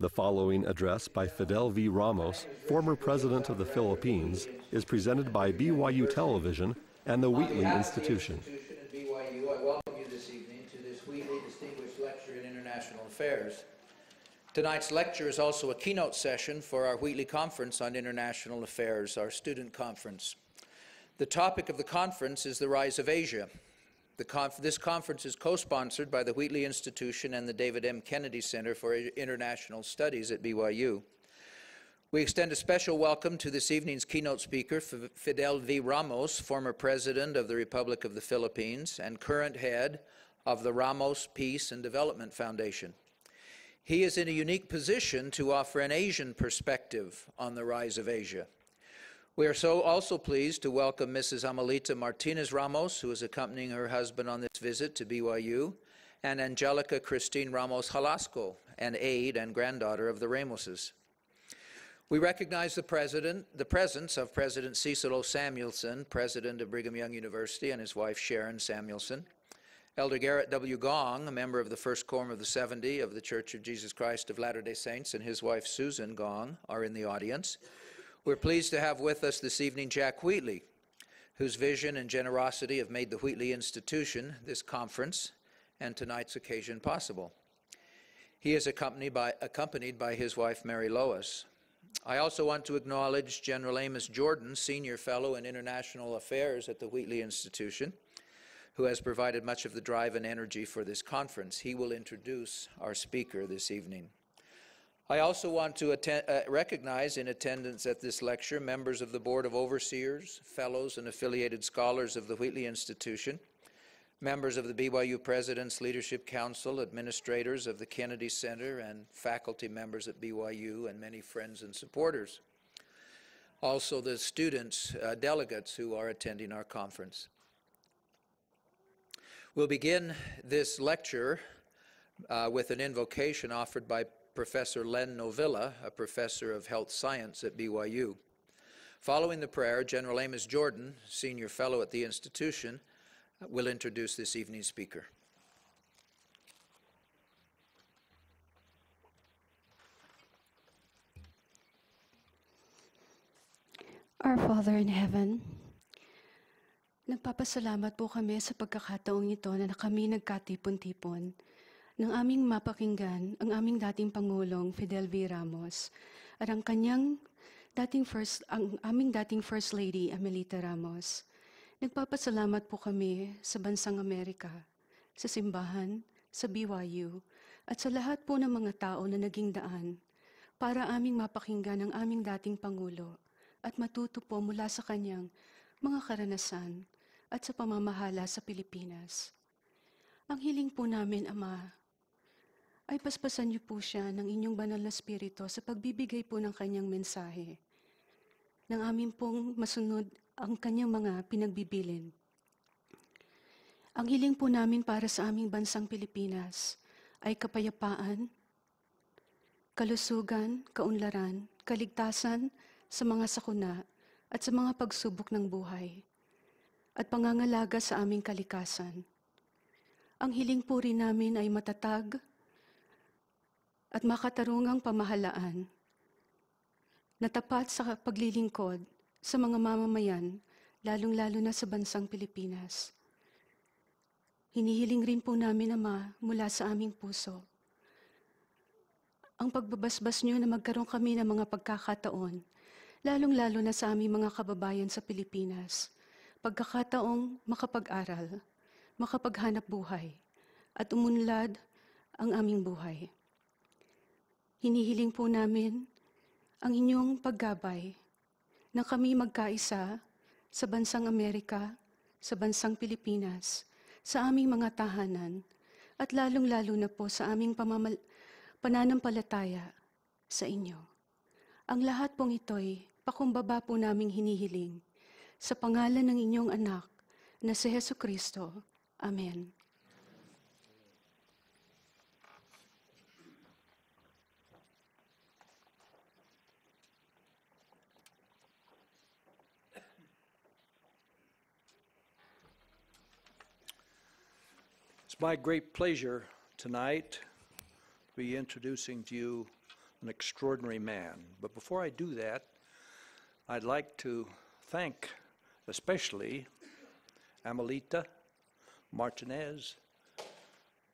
The following address by Fidel V. Ramos, former president of the Philippines, is presented by BYU Television and the Wheatley Institution. At BYU, I welcome you this evening to this Wheatley Distinguished Lecture in International Affairs. Tonight's lecture is also a keynote session for our Wheatley Conference on International Affairs, our student conference. The topic of the conference is the rise of Asia, conf this conference is co-sponsored by the Wheatley Institution and the David M. Kennedy Center for International Studies at BYU. We extend a special welcome to this evening's keynote speaker, Fidel V. Ramos, former president of the Republic of the Philippines and current head of the Ramos Peace and Development Foundation. He is in a unique position to offer an Asian perspective on the rise of Asia. We are so also pleased to welcome Mrs. Amelita Martinez Ramos, who is accompanying her husband on this visit to BYU, and Angelica Christine Ramos Jalasco, an aide and granddaughter of the Ramoses. We recognize the president, the presence of President Cecil O. Samuelson, president of Brigham Young University, and his wife Sharon Samuelson, Elder Garrett W. Gong, a member of the First Quorum of the 70 of the Church of Jesus Christ of Latter-day Saints, and his wife Susan Gong are in the audience. We're pleased to have with us this evening Jack Wheatley, whose vision and generosity have made the Wheatley Institution, this conference, and tonight's occasion possible. He is accompanied by, accompanied by his wife, Mary Lois. I also want to acknowledge General Amos Jordan, Senior Fellow in International Affairs at the Wheatley Institution, who has provided much of the drive and energy for this conference. He will introduce our speaker this evening. I also want to attend, uh, recognize in attendance at this lecture members of the Board of Overseers, fellows, and affiliated scholars of the Wheatley Institution, members of the BYU President's Leadership Council, administrators of the Kennedy Center, and faculty members at BYU, and many friends and supporters. Also, the students, uh, delegates who are attending our conference. We'll begin this lecture uh, with an invocation offered by Professor Len Novilla, a professor of health science at BYU. Following the prayer, General Amos Jordan, senior fellow at the institution, will introduce this evening's speaker. Our Father in Heaven, nagpapasalamat po kami sa pagkakataong ito na kami nagkatipon-tipon nang aming mapakinggan ang aming dating Pangulong Fidel V. Ramos at ang kanyang dating first, ang aming dating First Lady Amelita Ramos. Nagpapasalamat po kami sa Bansang Amerika, sa simbahan, sa BYU, at sa lahat po ng mga tao na naging daan para aming mapakinggan ang aming dating Pangulo at matuto po mula sa kanyang mga karanasan at sa pamamahala sa Pilipinas. Ang hiling po namin, Ama, ay paspasan niyo po siya ng inyong banal na spirito sa pagbibigay po ng kanyang mensahe. Nang amin pong masunod ang kanyang mga pinagbibilin. Ang hiling po namin para sa aming bansang Pilipinas ay kapayapaan, kalusugan, kaunlaran, kaligtasan sa mga sakuna at sa mga pagsubok ng buhay at pangangalaga sa aming kalikasan. Ang hiling po rin namin ay matatag, at makatarungang pamahalaan na tapat sa paglilingkod sa mga mamamayan, lalong-lalo na sa bansang Pilipinas. Hinihiling rin po namin, Ama, mula sa aming puso, ang pagbabasbas niyo na magkaroon kami ng mga pagkakataon, lalong-lalo na sa aming mga kababayan sa Pilipinas, pagkakataong makapag-aral, makapaghanap buhay, at umunlad ang aming buhay. Hinihiling po namin ang inyong paggabay na kami magkaisa sa bansang Amerika, sa bansang Pilipinas, sa aming mga tahanan, at lalong-lalo na po sa aming pamamal- pananampalataya sa inyo. Ang lahat pong ito'y pakumbaba po naming hinihiling sa pangalan ng inyong anak na si Heso Kristo. Amen. It's my great pleasure tonight to be introducing to you an extraordinary man. But before I do that, I'd like to thank especially Amelita Martinez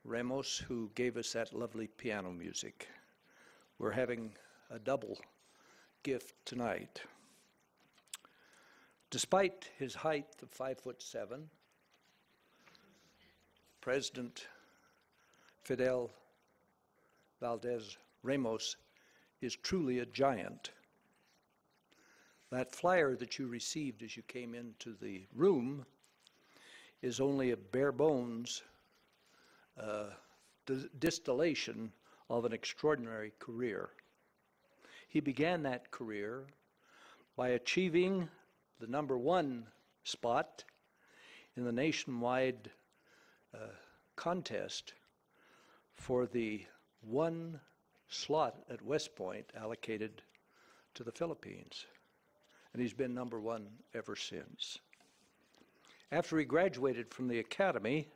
Ramos, who gave us that lovely piano music. We're having a double gift tonight. Despite his height of five foot seven, President Fidel Valdez Ramos is truly a giant. That flyer that you received as you came into the room is only a bare bones uh, distillation of an extraordinary career. He began that career by achieving the number one spot in the nationwide uh, contest for the one slot at West Point allocated to the Philippines. And he's been number one ever since. After he graduated from the academy,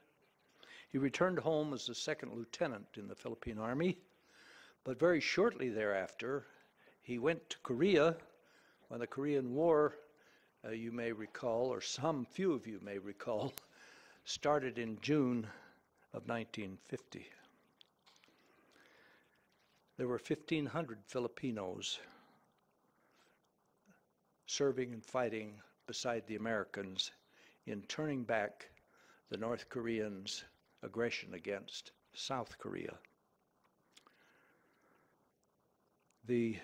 he returned home as a second lieutenant in the Philippine Army, but very shortly thereafter, he went to Korea when the Korean War, uh, you may recall, or some few of you may recall, started in June of 1950. There were 1,500 Filipinos serving and fighting beside the Americans in turning back the North Koreans' aggression against South Korea. The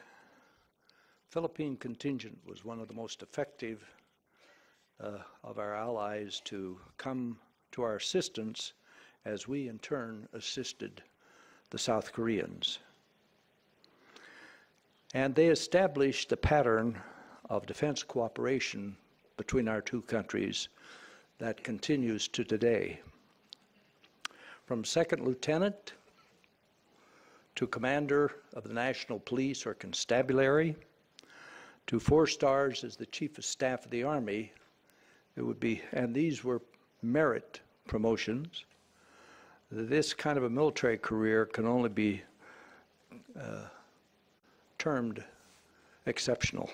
Philippine contingent was one of the most effective uh, of our allies to come to our assistance as we in turn assisted the South Koreans. And they established the pattern of defense cooperation between our two countries that continues to today. From second lieutenant to commander of the National Police or Constabulary to four stars as the Chief of Staff of the Army, it would be, and these were merit promotions. This kind of a military career can only be uh, termed exceptional.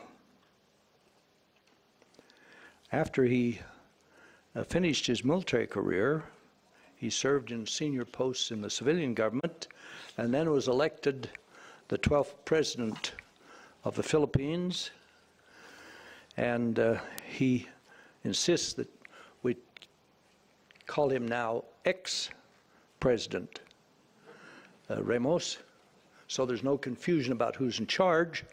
After he uh, finished his military career, he served in senior posts in the civilian government and then was elected the 12th president of the Philippines. And uh, he insists that call him now ex president uh, Ramos, so there's no confusion about who's in charge,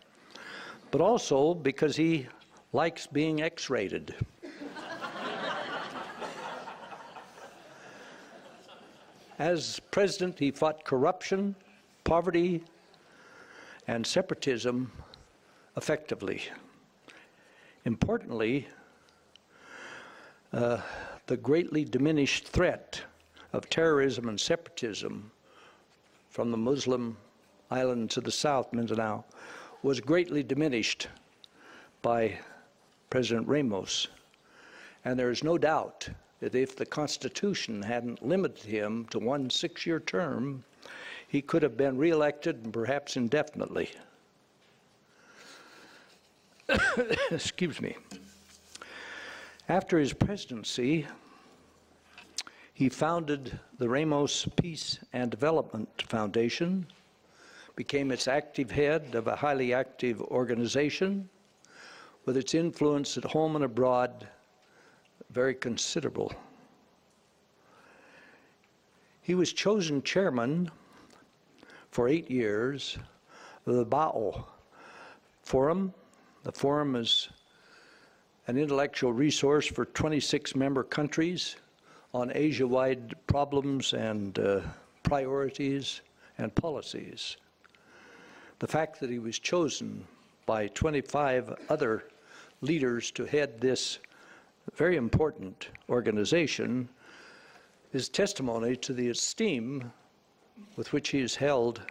but also because he likes being X rated. As president, he fought corruption, poverty, and separatism effectively. Importantly, uh, the greatly diminished threat of terrorism and separatism from the Muslim island to the south, Mindanao, was greatly diminished by President Ramos. And there is no doubt that if the Constitution hadn't limited him to one six year term, he could have been reelected and perhaps indefinitely. Excuse me. After his presidency, he founded the Ramos Peace and Development Foundation, became its active head of a highly active organization with its influence at home and abroad very considerable. He was chosen chairman for eight years of the BAO Forum. The forum is an intellectual resource for 26 member countries on Asia-wide problems and uh, priorities and policies. The fact that he was chosen by 25 other leaders to head this very important organization is testimony to the esteem with which he is held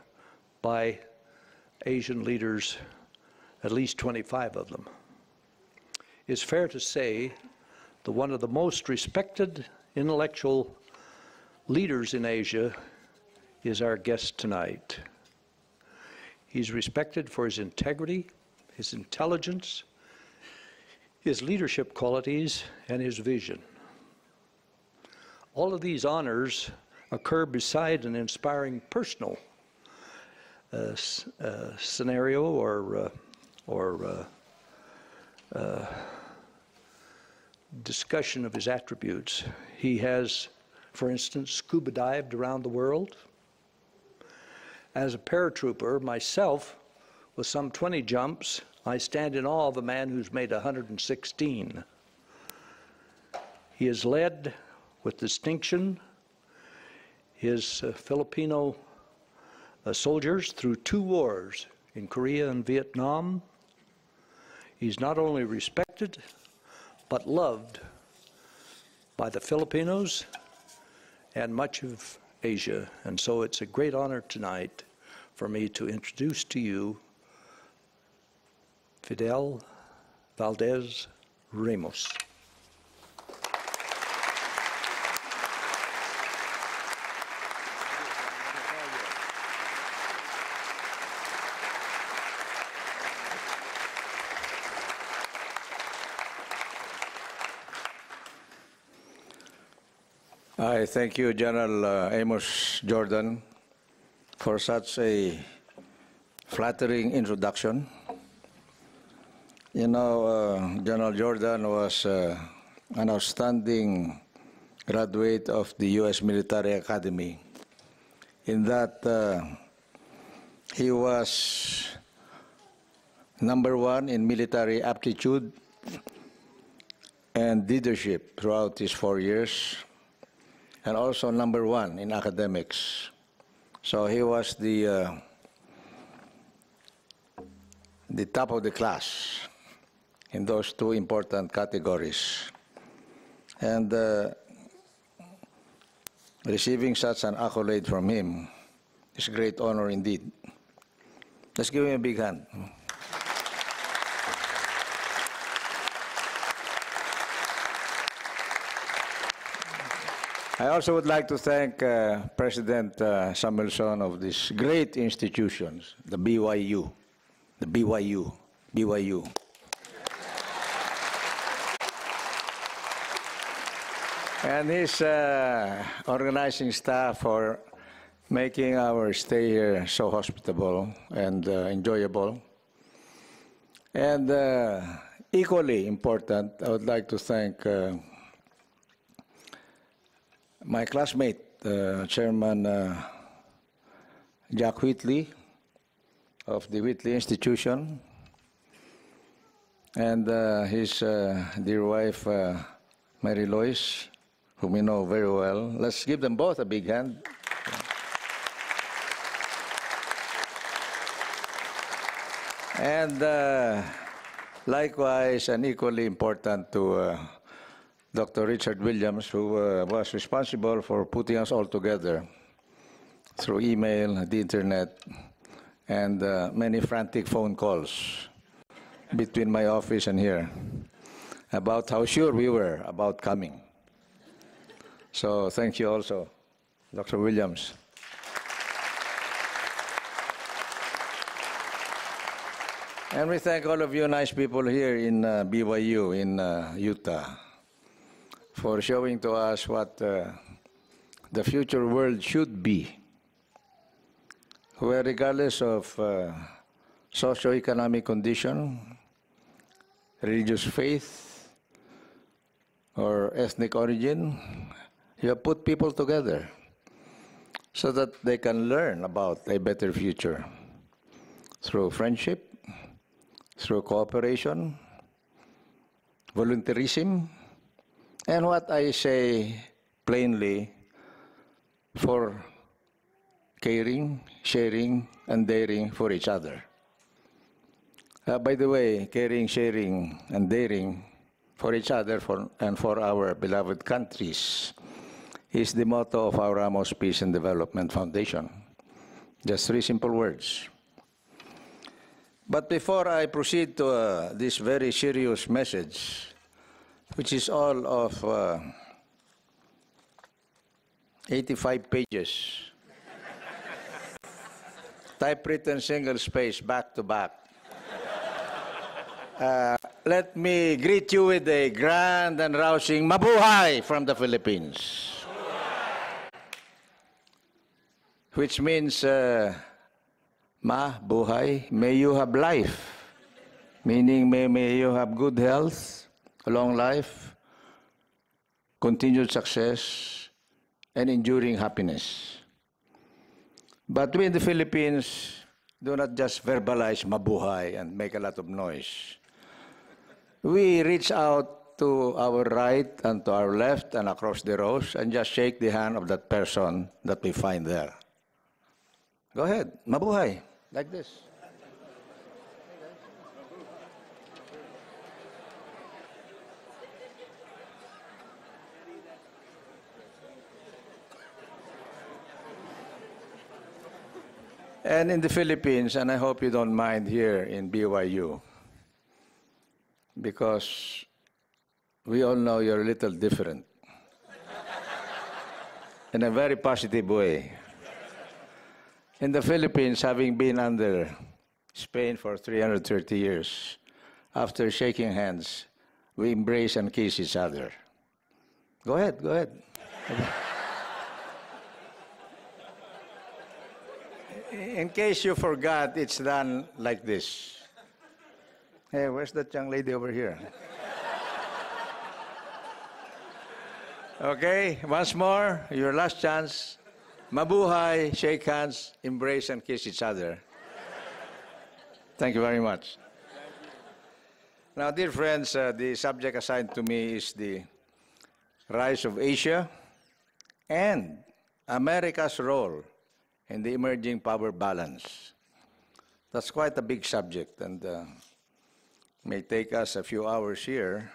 by Asian leaders, at least 25 of them. It's fair to say that one of the most respected intellectual leaders in Asia is our guest tonight. He's respected for his integrity, his intelligence, his leadership qualities, and his vision. All of these honors occur beside an inspiring personal uh, uh, scenario or, uh, or uh, uh, discussion of his attributes. He has, for instance, scuba dived around the world. As a paratrooper, myself, with some 20 jumps, I stand in awe of a man who's made 116. He has led with distinction his uh, Filipino uh, soldiers through two wars in Korea and Vietnam. He's not only respected, but loved by the Filipinos and much of Asia. And so it's a great honor tonight for me to introduce to you Fidel Valdez Ramos. I thank you, General uh, Amos Jordan, for such a flattering introduction. You know, uh, General Jordan was uh, an outstanding graduate of the U.S. Military Academy in that uh, he was number one in military aptitude and leadership throughout his four years and also number one in academics. So he was the uh, the top of the class in those two important categories. And uh, receiving such an accolade from him is a great honor indeed. Let's give him a big hand. I also would like to thank uh, President uh, Samuelson of these great institutions, the BYU, the BYU, BYU. and his uh, organizing staff for making our stay here so hospitable and uh, enjoyable. And uh, equally important, I would like to thank uh, my classmate, uh, Chairman uh, Jack Whitley of the Whitley Institution, and uh, his uh, dear wife, uh, Mary Lois, whom we know very well. Let's give them both a big hand. and uh, likewise, and equally important to Dr. Richard Williams, who uh, was responsible for putting us all together through email, the internet, and uh, many frantic phone calls between my office and here about how sure we were about coming. So thank you also, Dr. Williams. And we thank all of you nice people here in uh, BYU in uh, Utah for showing to us what uh, the future world should be, where regardless of uh, economic condition, religious faith, or ethnic origin, you have put people together so that they can learn about a better future through friendship, through cooperation, volunteerism, and what I say plainly for caring, sharing, and daring for each other. Uh, by the way, caring, sharing, and daring for each other for, and for our beloved countries is the motto of our Ramos Peace and Development Foundation. Just three simple words. But before I proceed to uh, this very serious message, which is all of uh, 85 pages, typewritten single space back to back. Uh, let me greet you with a grand and rousing mabuhay from the Philippines. Which means, uh, ma buhay, may you have life. Meaning, may, may you have good health, a long life, continued success, and enduring happiness. But we in the Philippines do not just verbalize mabuhay and make a lot of noise. We reach out to our right and to our left and across the rows and just shake the hand of that person that we find there. Go ahead, mabuhay, like this. And in the Philippines, and I hope you don't mind here in BYU, because we all know you're a little different in a very positive way. In the Philippines, having been under Spain for 330 years, after shaking hands, we embrace and kiss each other. Go ahead, go ahead. in case you forgot, it's done like this. Hey, where's that young lady over here? okay, once more, your last chance. Mabuhay, shake hands, embrace, and kiss each other. Thank you very much. Now, dear friends, uh, the subject assigned to me is the rise of Asia and America's role and the emerging power balance. That's quite a big subject and uh, may take us a few hours here.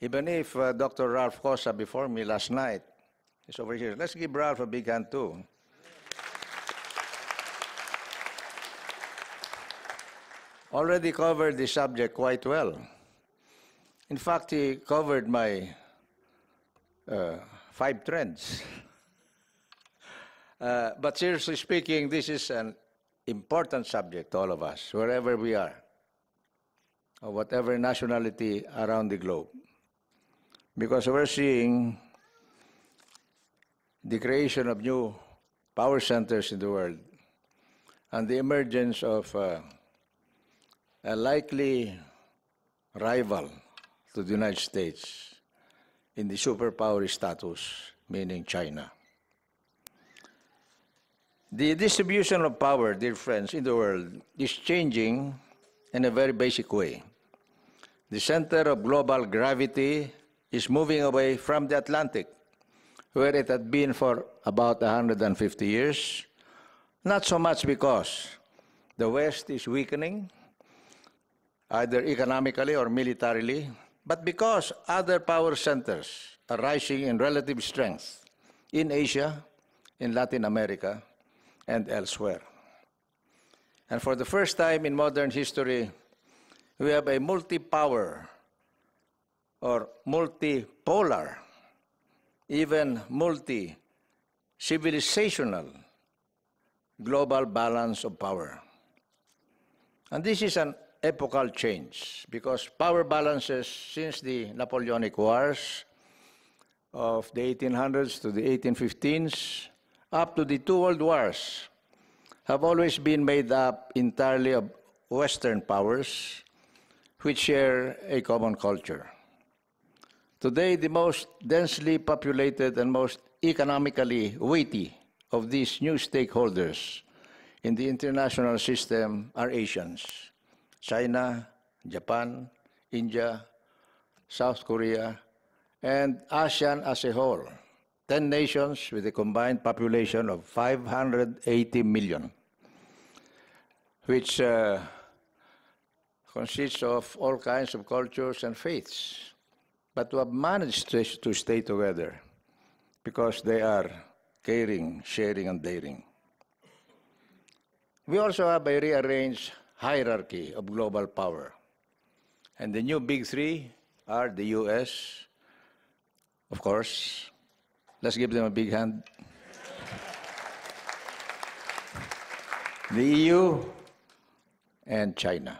Even if uh, Dr. Ralph Kosa before me last night is over here. Let's give Ralph a big hand too. Already covered the subject quite well. In fact, he covered my uh, five trends. Uh, but seriously speaking, this is an important subject to all of us, wherever we are, or whatever nationality around the globe. Because we're seeing the creation of new power centers in the world and the emergence of uh, a likely rival to the United States in the superpower status, meaning China. The distribution of power, dear friends, in the world is changing in a very basic way. The center of global gravity is moving away from the Atlantic, where it had been for about 150 years. Not so much because the West is weakening, either economically or militarily, but because other power centers are rising in relative strength in Asia, in Latin America, and elsewhere. And for the first time in modern history, we have a multi power or multipolar, even multi civilizational global balance of power. And this is an epochal change because power balances since the Napoleonic Wars of the 1800s to the 1815s up to the two world wars have always been made up entirely of Western powers which share a common culture. Today, the most densely populated and most economically weighty of these new stakeholders in the international system are Asians China, Japan, India, South Korea, and ASEAN as a whole. 10 nations with a combined population of 580 million, which uh, consists of all kinds of cultures and faiths, but who have managed to, to stay together because they are caring, sharing, and daring. We also have a rearranged hierarchy of global power. And the new big three are the US, of course, Let's give them a big hand. the EU and China.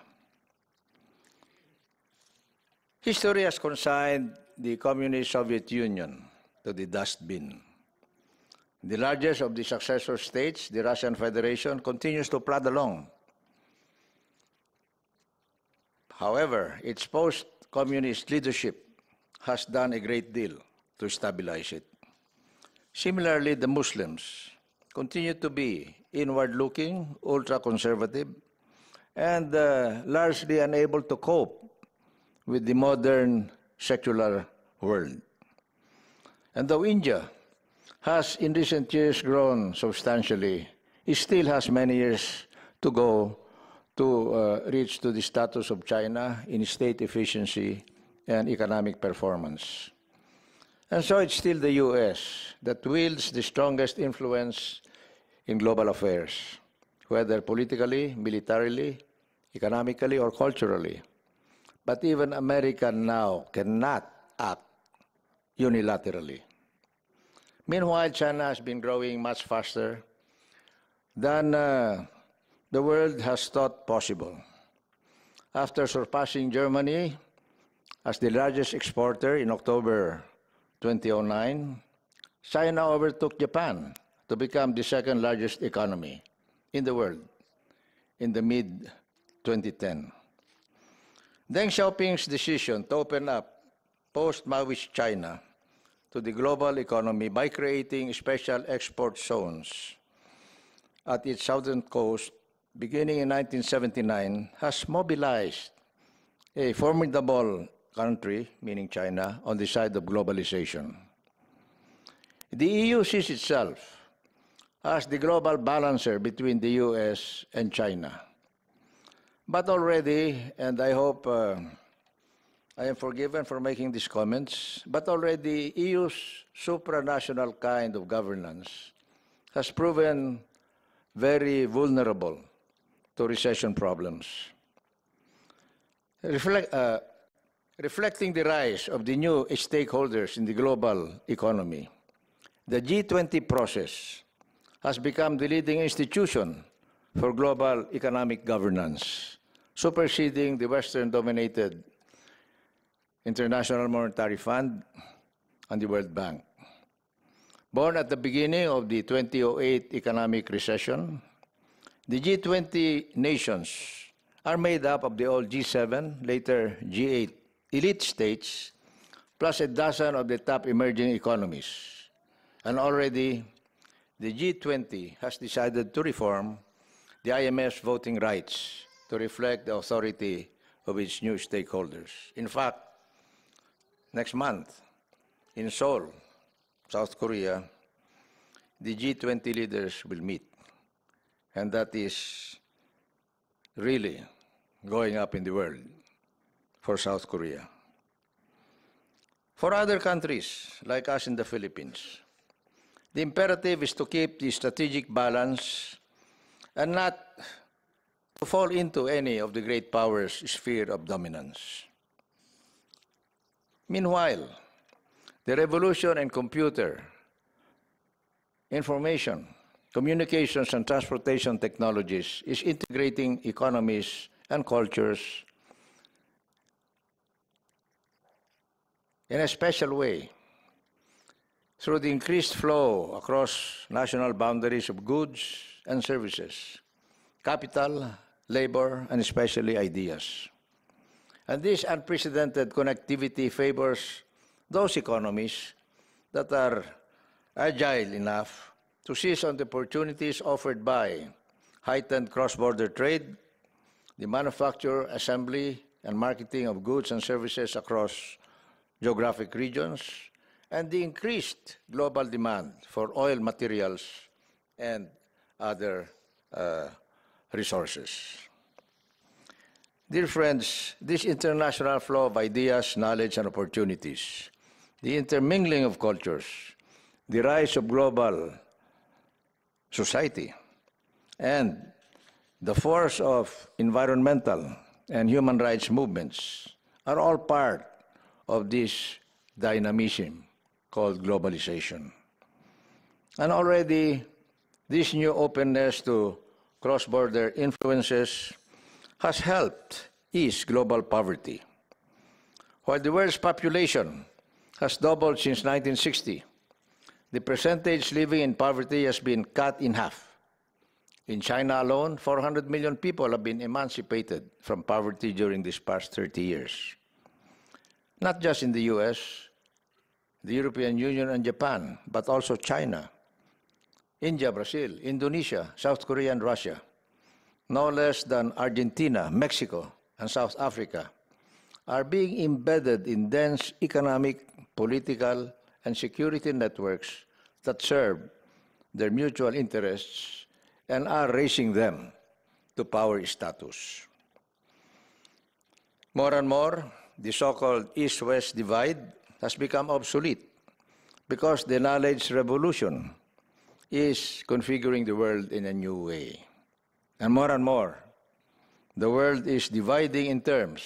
History has consigned the Communist Soviet Union to the dustbin. The largest of the successor states, the Russian Federation, continues to plod along. However, its post communist leadership has done a great deal to stabilize it. Similarly, the Muslims continue to be inward-looking, ultra-conservative, and uh, largely unable to cope with the modern secular world. And though India has in recent years grown substantially, it still has many years to go to uh, reach to the status of China in state efficiency and economic performance. And so it's still the US that wields the strongest influence in global affairs, whether politically, militarily, economically, or culturally. But even America now cannot act unilaterally. Meanwhile, China has been growing much faster than uh, the world has thought possible. After surpassing Germany as the largest exporter in October 2009, China overtook Japan to become the second largest economy in the world in the mid 2010. Deng Xiaoping's decision to open up post Maoist China to the global economy by creating special export zones at its southern coast beginning in 1979 has mobilized a formidable country, meaning China, on the side of globalization. The EU sees itself as the global balancer between the US and China. But already, and I hope uh, I am forgiven for making these comments, but already EU's supranational kind of governance has proven very vulnerable to recession problems. Reflect, uh, Reflecting the rise of the new stakeholders in the global economy, the G20 process has become the leading institution for global economic governance, superseding the Western-dominated International Monetary Fund and the World Bank. Born at the beginning of the 2008 economic recession, the G20 nations are made up of the old G7, later G8 elite states, plus a dozen of the top emerging economies. And already, the G20 has decided to reform the IMF's voting rights to reflect the authority of its new stakeholders. In fact, next month, in Seoul, South Korea, the G20 leaders will meet. And that is really going up in the world for South Korea. For other countries, like us in the Philippines, the imperative is to keep the strategic balance and not to fall into any of the great powers' sphere of dominance. Meanwhile, the revolution in computer, information, communications, and transportation technologies is integrating economies and cultures in a special way through the increased flow across national boundaries of goods and services, capital, labor, and especially ideas. And this unprecedented connectivity favors those economies that are agile enough to seize on the opportunities offered by heightened cross-border trade, the manufacture, assembly, and marketing of goods and services across geographic regions, and the increased global demand for oil materials and other uh, resources. Dear friends, this international flow of ideas, knowledge, and opportunities, the intermingling of cultures, the rise of global society, and the force of environmental and human rights movements are all part of this dynamism called globalization. And already, this new openness to cross border influences has helped ease global poverty. While the world's population has doubled since 1960, the percentage living in poverty has been cut in half. In China alone, 400 million people have been emancipated from poverty during these past 30 years not just in the US, the European Union and Japan, but also China, India, Brazil, Indonesia, South Korea, and Russia, no less than Argentina, Mexico, and South Africa, are being embedded in dense economic, political, and security networks that serve their mutual interests and are raising them to power status. More and more, the so-called East-West divide has become obsolete because the knowledge revolution is configuring the world in a new way. And more and more, the world is dividing in terms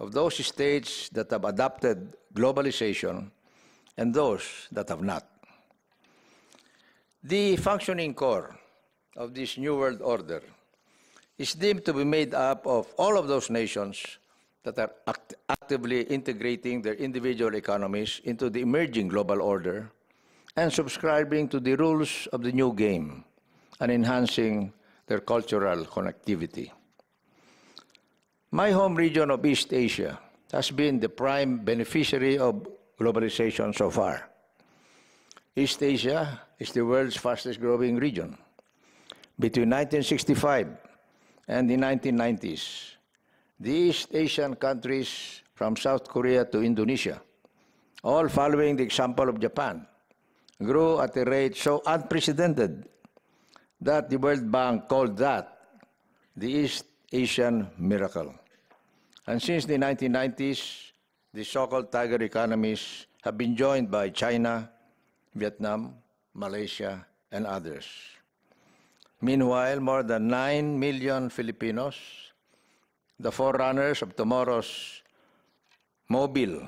of those states that have adopted globalization and those that have not. The functioning core of this New World Order is deemed to be made up of all of those nations that are act actively integrating their individual economies into the emerging global order and subscribing to the rules of the new game and enhancing their cultural connectivity. My home region of East Asia has been the prime beneficiary of globalization so far. East Asia is the world's fastest growing region. Between 1965 and the 1990s, these East Asian countries from South Korea to Indonesia, all following the example of Japan, grew at a rate so unprecedented that the World Bank called that the East Asian miracle. And since the 1990s, the so-called tiger economies have been joined by China, Vietnam, Malaysia, and others. Meanwhile, more than 9 million Filipinos the forerunners of tomorrow's mobile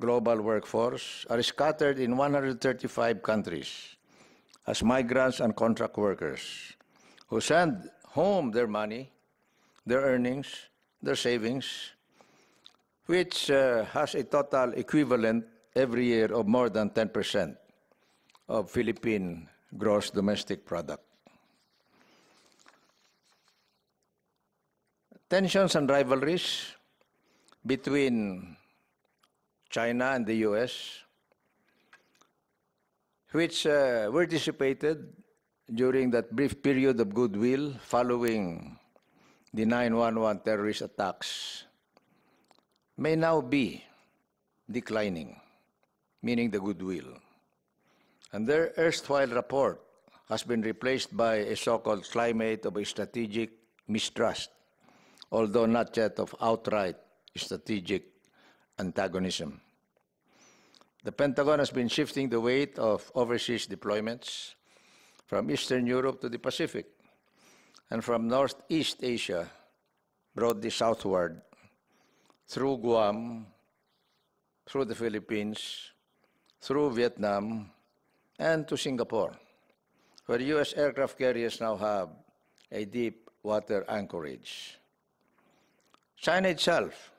global workforce are scattered in 135 countries as migrants and contract workers who send home their money, their earnings, their savings, which uh, has a total equivalent every year of more than 10% of Philippine gross domestic product. tensions and rivalries between China and the US, which uh, were dissipated during that brief period of goodwill following the 911 terrorist attacks, may now be declining, meaning the goodwill. And their erstwhile rapport has been replaced by a so called climate of a strategic mistrust although not yet of outright strategic antagonism. The Pentagon has been shifting the weight of overseas deployments from Eastern Europe to the Pacific and from Northeast Asia broadly southward through Guam, through the Philippines, through Vietnam, and to Singapore, where U.S. aircraft carriers now have a deep water anchorage. China itself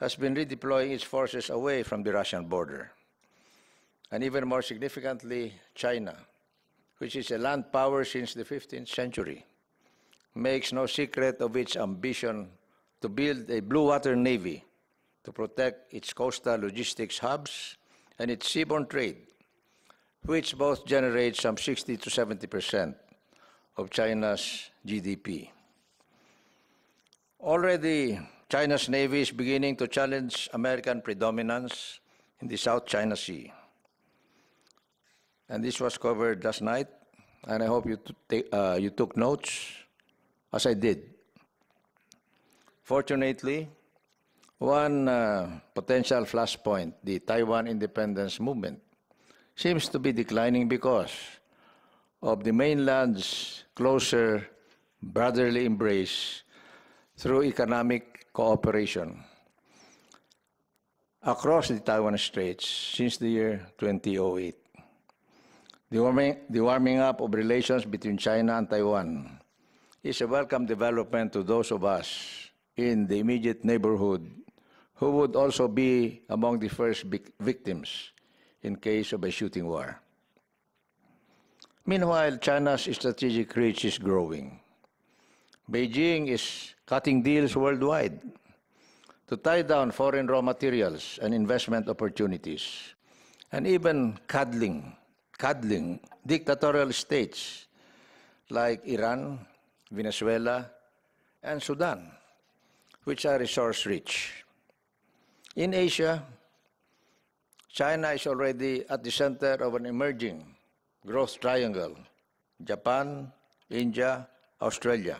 has been redeploying its forces away from the Russian border. And even more significantly, China, which is a land power since the 15th century, makes no secret of its ambition to build a blue water navy to protect its coastal logistics hubs and its seaborne trade, which both generate some 60 to 70 percent of China's GDP. Already, China's navy is beginning to challenge American predominance in the South China Sea. And this was covered last night, and I hope you, uh, you took notes, as I did. Fortunately, one uh, potential flashpoint, the Taiwan independence movement, seems to be declining because of the mainland's closer brotherly embrace through economic cooperation across the Taiwan Straits since the year 2008. The warming, the warming up of relations between China and Taiwan is a welcome development to those of us in the immediate neighborhood who would also be among the first victims in case of a shooting war. Meanwhile, China's strategic reach is growing. Beijing is cutting deals worldwide to tie down foreign raw materials and investment opportunities, and even cuddling, cuddling dictatorial states like Iran, Venezuela, and Sudan, which are resource rich. In Asia, China is already at the center of an emerging growth triangle Japan, India, Australia.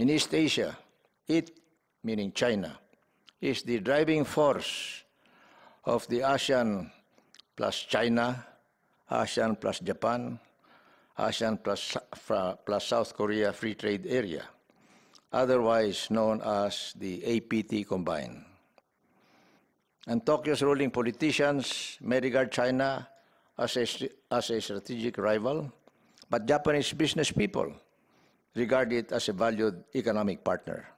In East Asia, it, meaning China, is the driving force of the ASEAN plus China, ASEAN plus Japan, ASEAN plus, plus South Korea Free Trade Area, otherwise known as the APT combined. And Tokyo's ruling politicians may regard China as a, as a strategic rival, but Japanese business people regard it as a valued economic partner.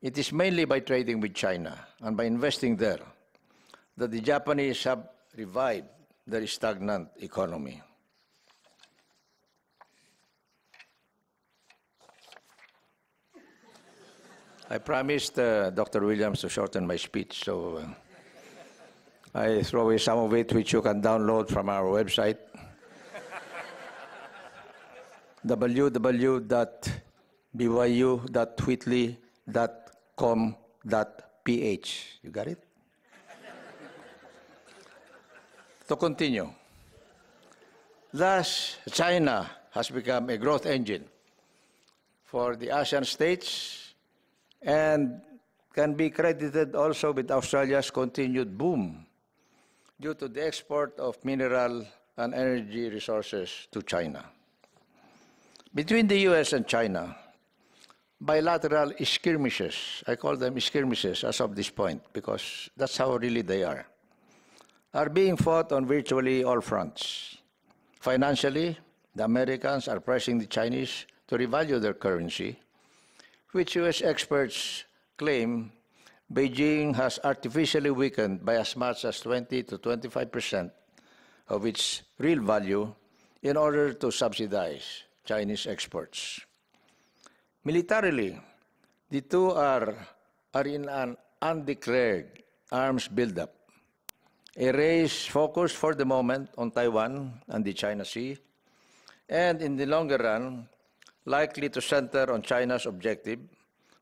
It is mainly by trading with China and by investing there that the Japanese have revived their stagnant economy. I promised uh, Dr. Williams to shorten my speech, so uh, I throw away some of it which you can download from our website www.byu.whitley.com.ph. You got it? to continue. Thus, China has become a growth engine for the ASEAN states and can be credited also with Australia's continued boom due to the export of mineral and energy resources to China. Between the US and China, bilateral skirmishes, I call them skirmishes as of this point because that's how really they are, are being fought on virtually all fronts. Financially, the Americans are pressing the Chinese to revalue their currency, which US experts claim Beijing has artificially weakened by as much as 20 to 25 percent of its real value in order to subsidize Chinese exports. Militarily, the two are, are in an undeclared arms buildup, a race focused for the moment on Taiwan and the China Sea, and in the longer run, likely to center on China's objective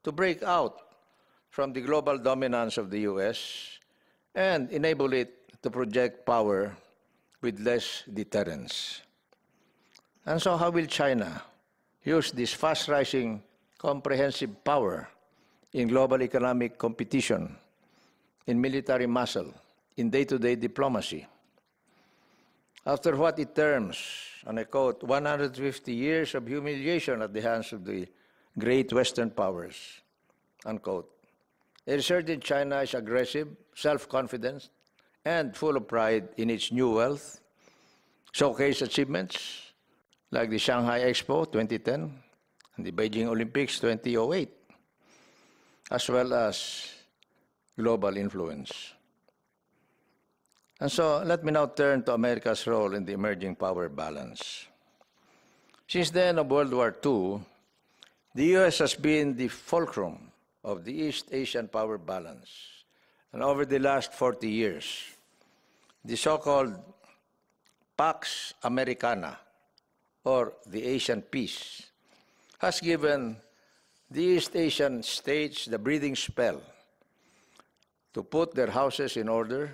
to break out from the global dominance of the U.S. and enable it to project power with less deterrence. And so, how will China use this fast rising comprehensive power in global economic competition, in military muscle, in day to day diplomacy? After what it terms, and I quote, 150 years of humiliation at the hands of the great Western powers, unquote. A resurgent China is aggressive, self confident, and full of pride in its new wealth, showcase achievements, like the Shanghai Expo 2010 and the Beijing Olympics 2008, as well as global influence. And so let me now turn to America's role in the emerging power balance. Since then, of World War II, the U.S. has been the fulcrum of the East Asian power balance. And over the last 40 years, the so-called Pax Americana, or the Asian peace, has given the East Asian states the breathing spell to put their houses in order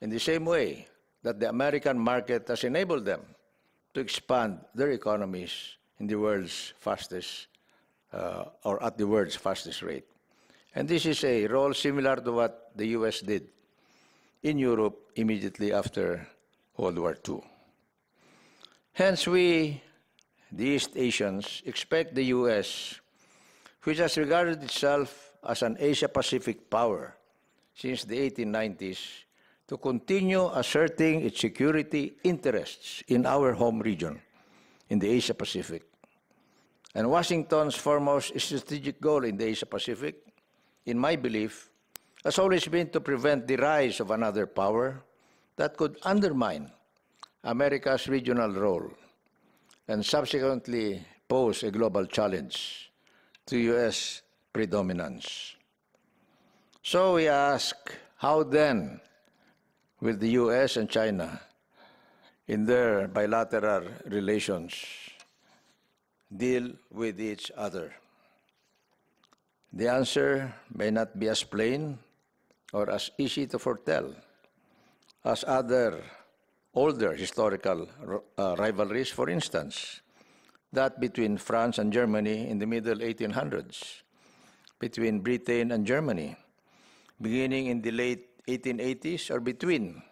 in the same way that the American market has enabled them to expand their economies in the world's fastest uh, or at the world's fastest rate. And this is a role similar to what the US did in Europe immediately after World War II. Hence, we, the East Asians, expect the U.S., which has regarded itself as an Asia Pacific power since the 1890s, to continue asserting its security interests in our home region, in the Asia Pacific. And Washington's foremost strategic goal in the Asia Pacific, in my belief, has always been to prevent the rise of another power that could undermine America's regional role and subsequently pose a global challenge to U.S. predominance. So we ask, how then with the U.S. and China, in their bilateral relations, deal with each other? The answer may not be as plain or as easy to foretell as other older historical uh, rivalries, for instance, that between France and Germany in the middle 1800s, between Britain and Germany, beginning in the late 1880s, or between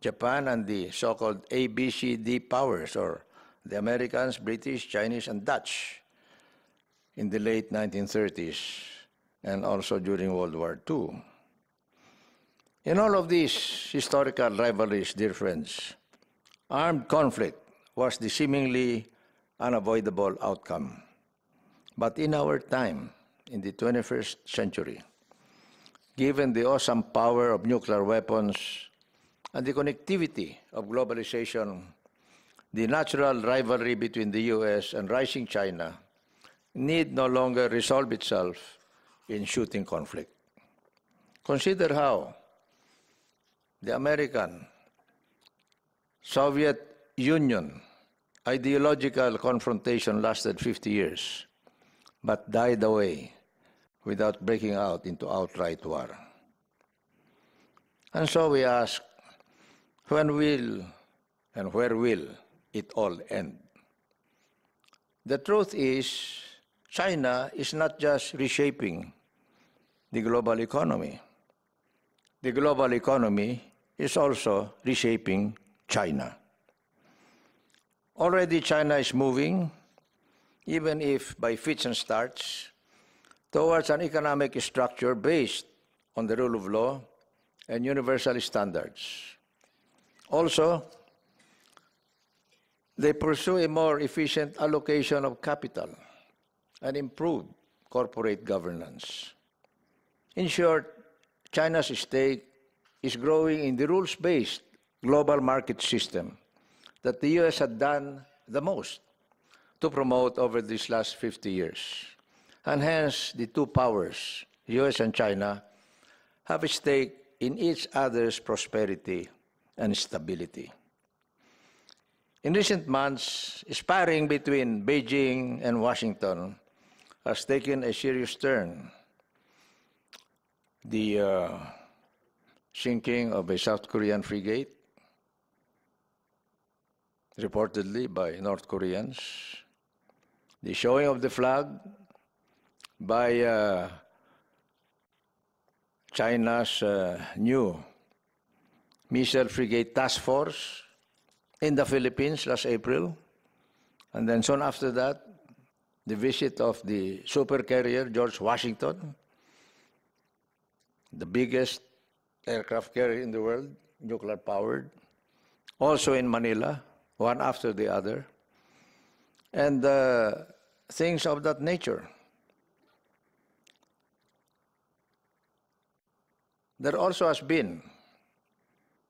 Japan and the so called ABCD powers, or the Americans, British, Chinese, and Dutch in the late 1930s and also during World War II. In all of these historical rivalries, dear friends, Armed conflict was the seemingly unavoidable outcome. But in our time, in the 21st century, given the awesome power of nuclear weapons and the connectivity of globalization, the natural rivalry between the US and rising China need no longer resolve itself in shooting conflict. Consider how the American Soviet Union ideological confrontation lasted 50 years, but died away without breaking out into outright war. And so we ask, when will and where will it all end? The truth is, China is not just reshaping the global economy. The global economy is also reshaping China. Already China is moving, even if by fits and starts, towards an economic structure based on the rule of law and universal standards. Also, they pursue a more efficient allocation of capital and improve corporate governance. In short, China's stake is growing in the rules based global market system that the US had done the most to promote over these last 50 years. And hence, the two powers, US and China, have a stake in each other's prosperity and stability. In recent months, sparring between Beijing and Washington has taken a serious turn. The uh, sinking of a South Korean frigate, reportedly by North Koreans, the showing of the flag by uh, China's uh, new missile frigate task force in the Philippines last April, and then soon after that, the visit of the supercarrier George Washington, the biggest aircraft carrier in the world, nuclear powered, also in Manila, one after the other, and uh, things of that nature. There also has been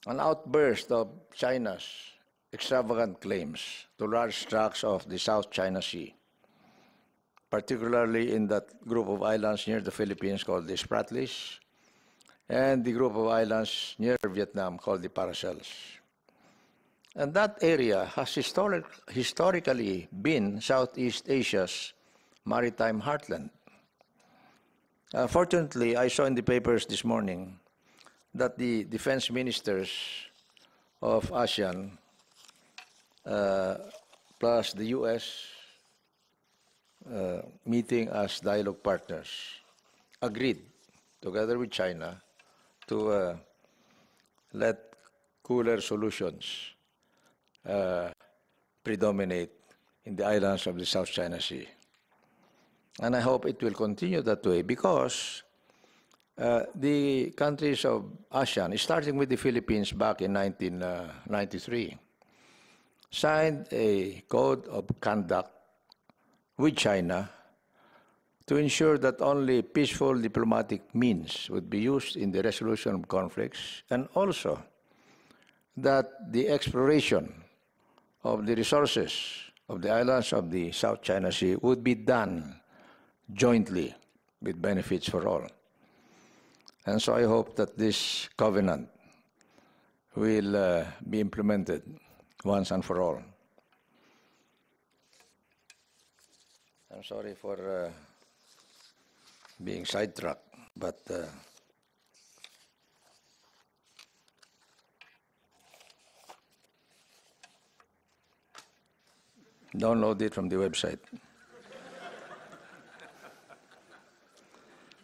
an outburst of China's extravagant claims to large tracts of the South China Sea, particularly in that group of islands near the Philippines called the Spratlys, and the group of islands near Vietnam called the Paracels. And that area has historic, historically been Southeast Asia's maritime heartland. Uh, fortunately, I saw in the papers this morning that the defense ministers of ASEAN, uh, plus the US, uh, meeting as dialogue partners, agreed, together with China, to uh, let cooler solutions uh, predominate in the islands of the South China Sea. And I hope it will continue that way because uh, the countries of ASEAN, starting with the Philippines back in 1993, uh, signed a code of conduct with China to ensure that only peaceful diplomatic means would be used in the resolution of conflicts and also that the exploration of the resources of the islands of the South China Sea would be done jointly with benefits for all. And so I hope that this covenant will uh, be implemented once and for all. I'm sorry for uh, being sidetracked, but uh, Download it from the website.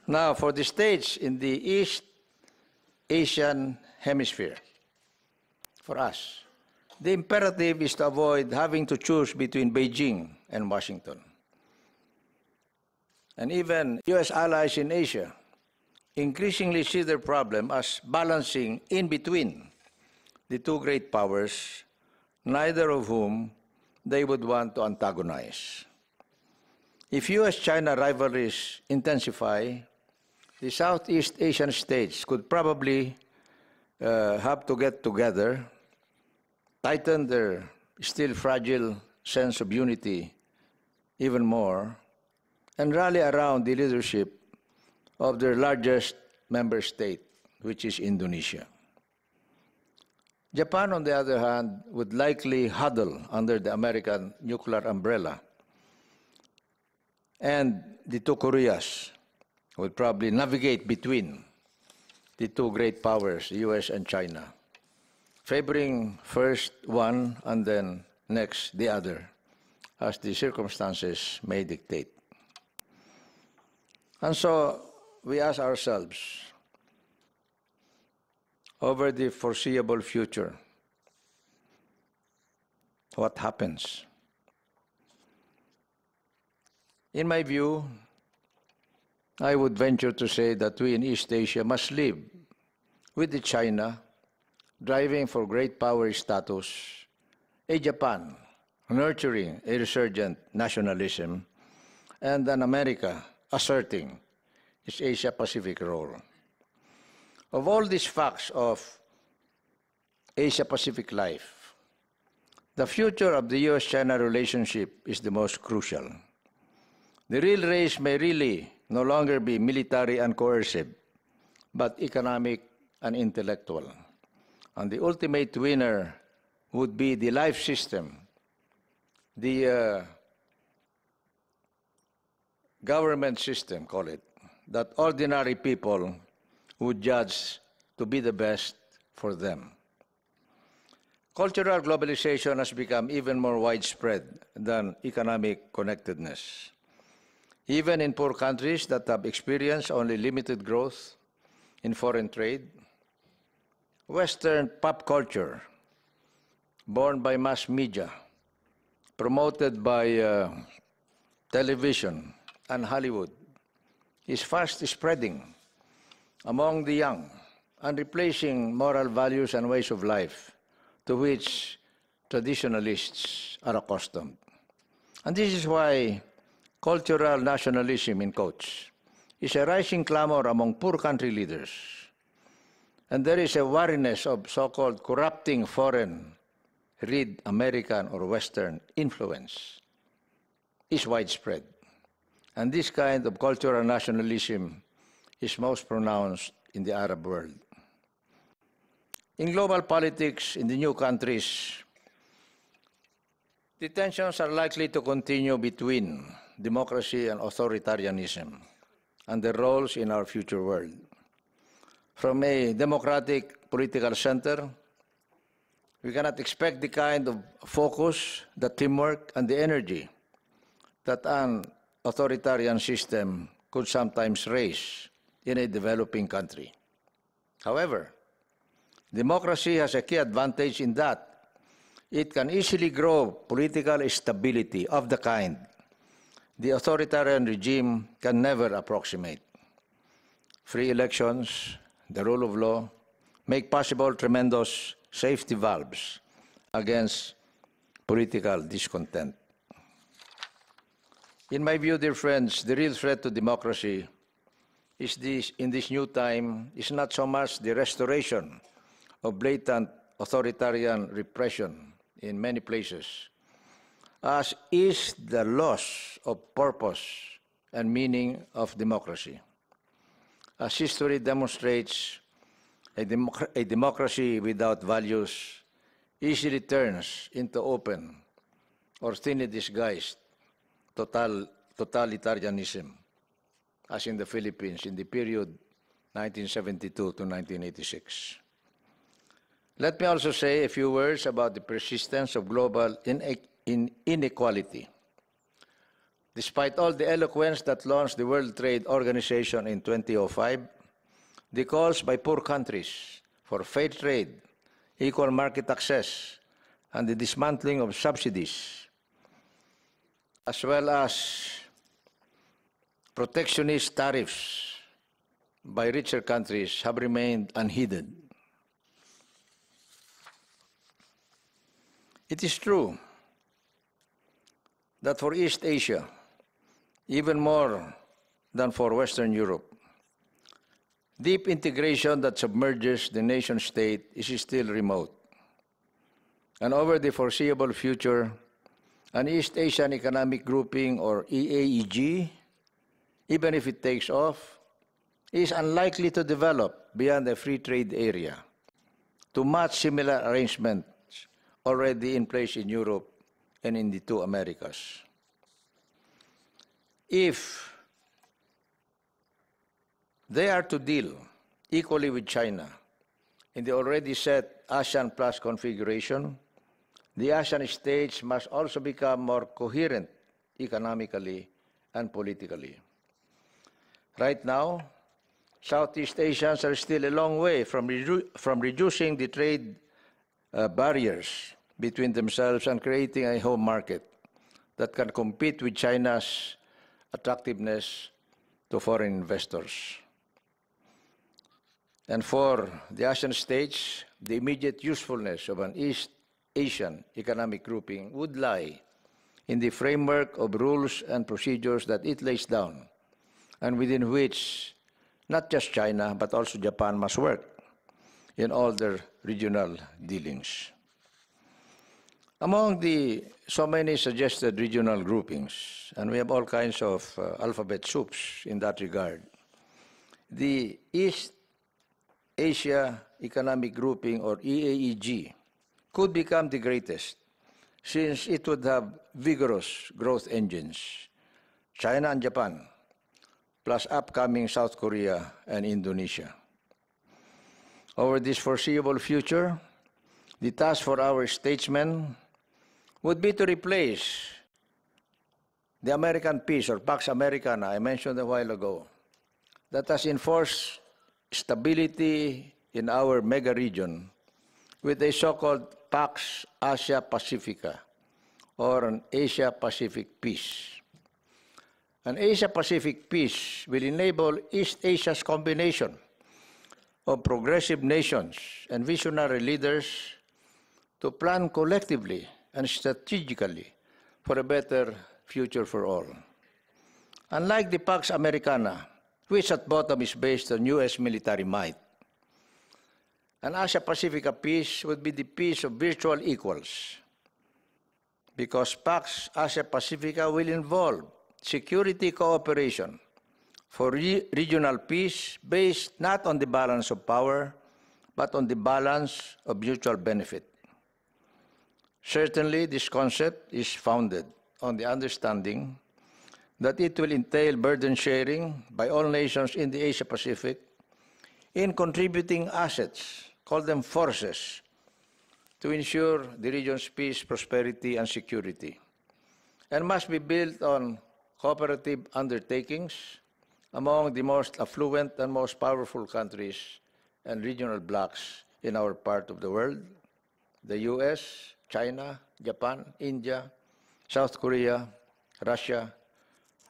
now, for the states in the East Asian hemisphere, for us, the imperative is to avoid having to choose between Beijing and Washington. And even US allies in Asia increasingly see their problem as balancing in between the two great powers, neither of whom they would want to antagonize. If US-China rivalries intensify, the Southeast Asian states could probably uh, have to get together, tighten their still fragile sense of unity even more, and rally around the leadership of their largest member state, which is Indonesia. Japan, on the other hand, would likely huddle under the American nuclear umbrella. And the two Koreas would probably navigate between the two great powers, the US and China, favoring first one and then next the other, as the circumstances may dictate. And so we ask ourselves over the foreseeable future, what happens? In my view, I would venture to say that we in East Asia must live with the China driving for great power status, a Japan nurturing a resurgent nationalism, and an America asserting its Asia Pacific role. Of all these facts of Asia-Pacific life, the future of the U.S.-China relationship is the most crucial. The real race may really no longer be military and coercive, but economic and intellectual. And the ultimate winner would be the life system, the uh, government system, call it, that ordinary people would judge to be the best for them. Cultural globalization has become even more widespread than economic connectedness. Even in poor countries that have experienced only limited growth in foreign trade, Western pop culture, born by mass media, promoted by uh, television and Hollywood, is fast spreading among the young and replacing moral values and ways of life to which traditionalists are accustomed. And this is why cultural nationalism, in quotes, is a rising clamor among poor country leaders. And there is a wariness of so called corrupting foreign, read American or Western influence, is widespread. And this kind of cultural nationalism is most pronounced in the Arab world. In global politics, in the new countries, the tensions are likely to continue between democracy and authoritarianism and their roles in our future world. From a democratic political center, we cannot expect the kind of focus, the teamwork, and the energy that an authoritarian system could sometimes raise in a developing country. However, democracy has a key advantage in that it can easily grow political stability of the kind the authoritarian regime can never approximate. Free elections, the rule of law, make possible tremendous safety valves against political discontent. In my view, dear friends, the real threat to democracy is this, in this new time is not so much the restoration of blatant authoritarian repression in many places, as is the loss of purpose and meaning of democracy. As history demonstrates, a, democ a democracy without values easily turns into open or thinly disguised total, totalitarianism. as in the Philippines in the period 1972 to 1986. Let me also say a few words about the persistence of global inequality. Despite all the eloquence that launched the World Trade Organization in 2005, the calls by poor countries for fair trade, equal market access, and the dismantling of subsidies, as well as Protectionist tariffs by richer countries have remained unheeded. It is true that for East Asia, even more than for Western Europe, deep integration that submerges the nation state is still remote. And over the foreseeable future, an East Asian Economic Grouping or EAEG even if it takes off, is unlikely to develop beyond a free trade area to much similar arrangements already in place in Europe and in the two Americas. If they are to deal equally with China in the already set ASEAN Plus configuration, the ASEAN states must also become more coherent economically and politically. Right now, Southeast Asians are still a long way from, redu from reducing the trade uh, barriers between themselves and creating a home market that can compete with China's attractiveness to foreign investors. And for the Asian states, the immediate usefulness of an East Asian economic grouping would lie in the framework of rules and procedures that it lays down and within which not just China but also Japan must work in all their regional dealings. Among the so many suggested regional groupings, and we have all kinds of uh, alphabet soups in that regard, the East Asia Economic Grouping or EAEG could become the greatest since it would have vigorous growth engines, China and Japan plus upcoming South Korea and Indonesia. Over this foreseeable future, the task for our statesmen would be to replace the American peace or Pax Americana I mentioned a while ago that has enforced stability in our mega region with a so-called Pax Asia Pacifica or an Asia Pacific peace. An Asia-Pacific peace will enable East Asia's combination of progressive nations and visionary leaders to plan collectively and strategically for a better future for all. Unlike the Pax Americana, which at bottom is based on U.S. military might, an Asia-Pacific peace would be the peace of virtual equals because Pax Asia Pacifica will involve security cooperation for re regional peace based not on the balance of power, but on the balance of mutual benefit. Certainly, this concept is founded on the understanding that it will entail burden sharing by all nations in the Asia Pacific in contributing assets, call them forces, to ensure the region's peace, prosperity, and security, and must be built on cooperative undertakings among the most affluent and most powerful countries and regional blocs in our part of the world, the US, China, Japan, India, South Korea, Russia,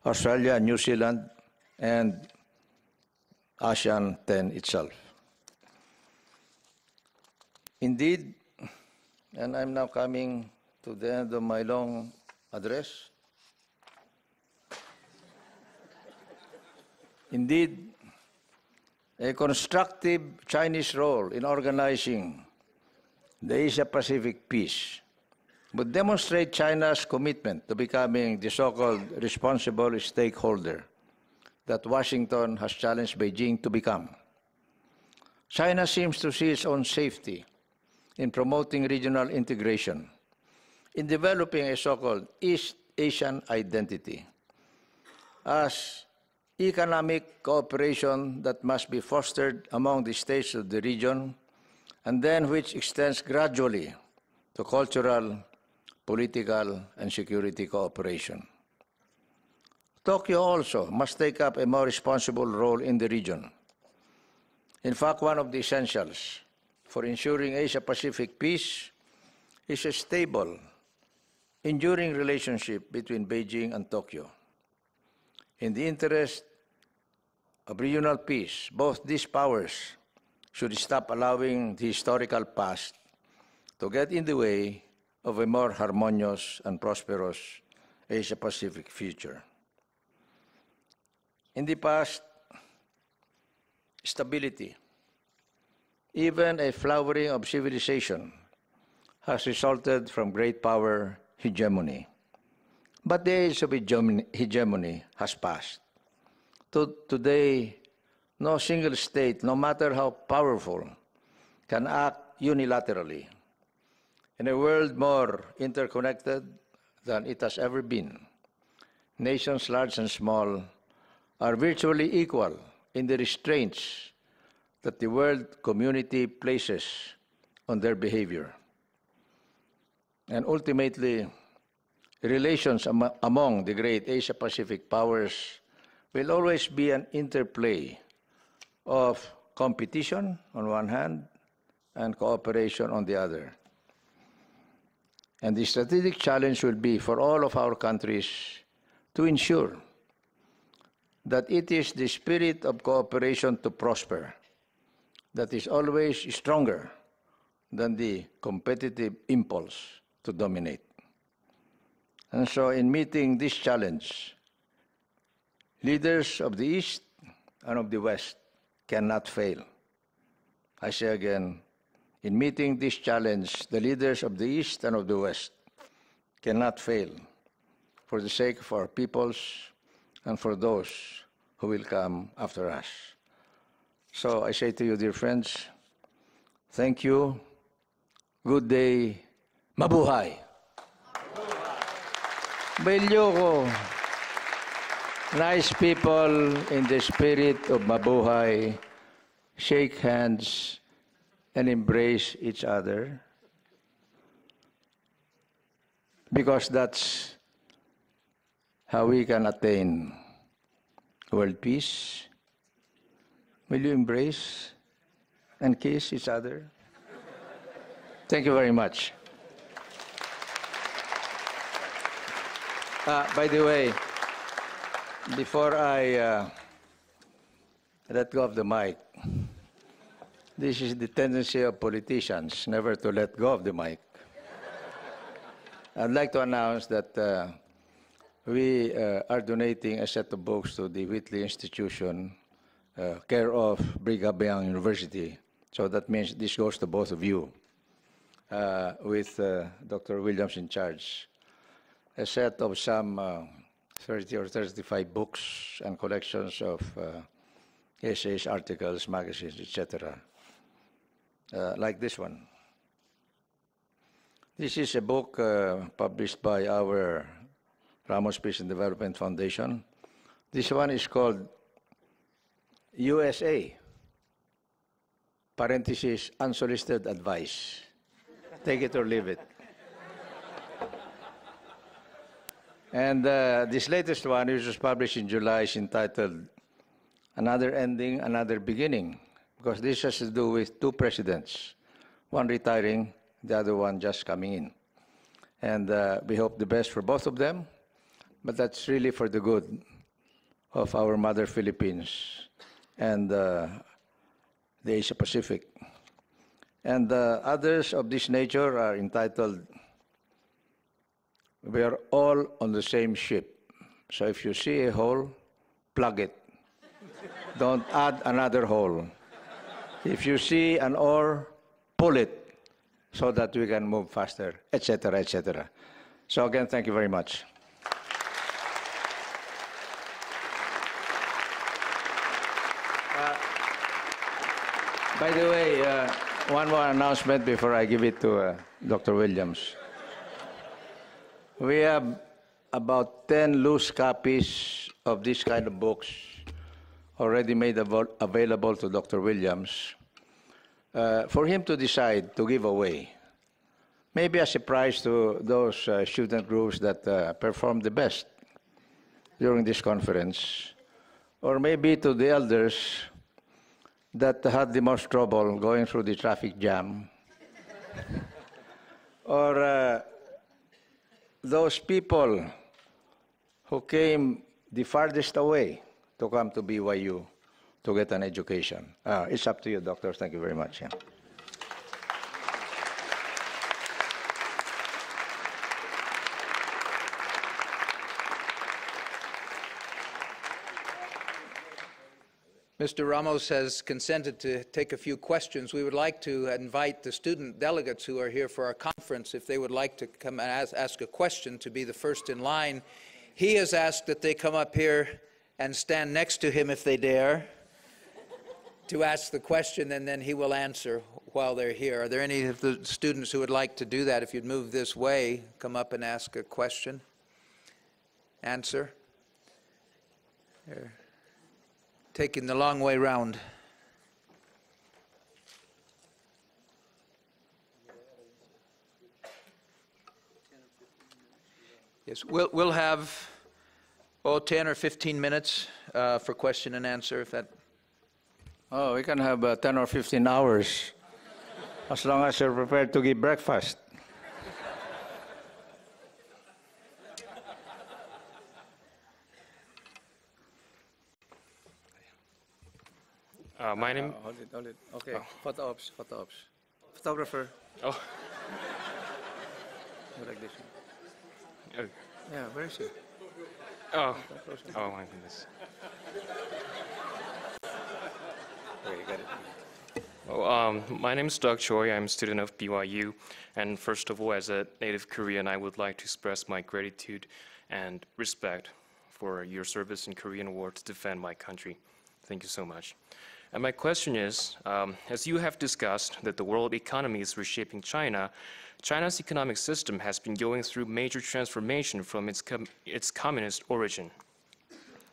Australia, New Zealand, and ASEAN 10 itself. Indeed, and I'm now coming to the end of my long address, indeed a constructive Chinese role in organizing the Asia-Pacific peace would demonstrate China's commitment to becoming the so-called responsible stakeholder that Washington has challenged Beijing to become. China seems to see its own safety in promoting regional integration, in developing a so-called East Asian identity, as economic cooperation that must be fostered among the states of the region, and then which extends gradually to cultural, political, and security cooperation. Tokyo also must take up a more responsible role in the region. In fact, one of the essentials for ensuring Asia Pacific peace is a stable, enduring relationship between Beijing and Tokyo. In the interest of regional peace, both these powers should stop allowing the historical past to get in the way of a more harmonious and prosperous Asia Pacific future. In the past, stability, even a flowering of civilization, has resulted from great power hegemony. But the age of hegemony has passed. To today, no single state, no matter how powerful, can act unilaterally. In a world more interconnected than it has ever been, nations large and small are virtually equal in the restraints that the world community places on their behavior. And ultimately, relations am among the great Asia Pacific powers will always be an interplay of competition on one hand and cooperation on the other. And the strategic challenge will be for all of our countries to ensure that it is the spirit of cooperation to prosper that is always stronger than the competitive impulse to dominate. And so, in meeting this challenge, leaders of the East and of the West cannot fail. I say again, in meeting this challenge, the leaders of the East and of the West cannot fail for the sake of our peoples and for those who will come after us. So I say to you, dear friends, thank you. Good day. Mabuhay. Bellugo. Nice people in the spirit of Mabuhay shake hands and embrace each other because that's how we can attain world peace. Will you embrace and kiss each other? Thank you very much. Uh, by the way, before I uh, let go of the mic, this is the tendency of politicians never to let go of the mic. I'd like to announce that uh, we uh, are donating a set of books to the Whitley Institution, uh, care of Brigham Young University. So that means this goes to both of you, uh, with Dr. Williams in charge a set of some uh, 30 or 35 books and collections of uh, essays, articles, magazines, etc., uh, like this one. This is a book uh, published by our Ramos Peace and Development Foundation. This one is called USA, parenthesis, unsolicited advice. Take it or leave it. And uh, this latest one, which was published in July, is entitled Another Ending, Another Beginning, because this has to do with two presidents, one retiring, the other one just coming in. And uh, we hope the best for both of them, but that's really for the good of our mother Philippines and uh, the Asia Pacific. And uh, others of this nature are entitled we are all on the same ship. So if you see a hole, plug it. Don't add another hole. If you see an oar, pull it so that we can move faster, etc., etc. So again, thank you very much. Uh, by the way, uh, one more announcement before I give it to uh, Dr. Williams. We have about 10 loose copies of this kind of books already made av available to Dr. Williams uh, for him to decide to give away. Maybe as a prize to those uh, student groups that uh, performed the best during this conference, or maybe to the elders that had the most trouble going through the traffic jam, or uh, those people who came the farthest away to come to BYU to get an education. Uh, it's up to you, doctors. Thank you very much. Yeah. Mr. Ramos has consented to take a few questions. We would like to invite the student delegates who are here for our conference, if they would like to come and ask, ask a question, to be the first in line. He has asked that they come up here and stand next to him if they dare to ask the question, and then he will answer while they're here. Are there any of the students who would like to do that? If you'd move this way, come up and ask a question. Answer. There taking the long way round. Yes, we'll, we'll have oh, 10 or 15 minutes uh, for question and answer if that. Oh, we can have uh, 10 or 15 hours as long as you're prepared to give breakfast. Uh, my name. Ah, hold it, hold it. Okay, oh. photo ops, photo ops. Photographer. Oh. like this. Okay. Yeah, where is he? Oh. Oh my goodness. okay, got it. Well, um, my name is Doug Choi. I'm a student of BYU. And first of all, as a native Korean, I would like to express my gratitude and respect for your service in Korean War to defend my country. Thank you so much. And my question is um, as you have discussed that the world economy is reshaping China, China's economic system has been going through major transformation from its, com its communist origin.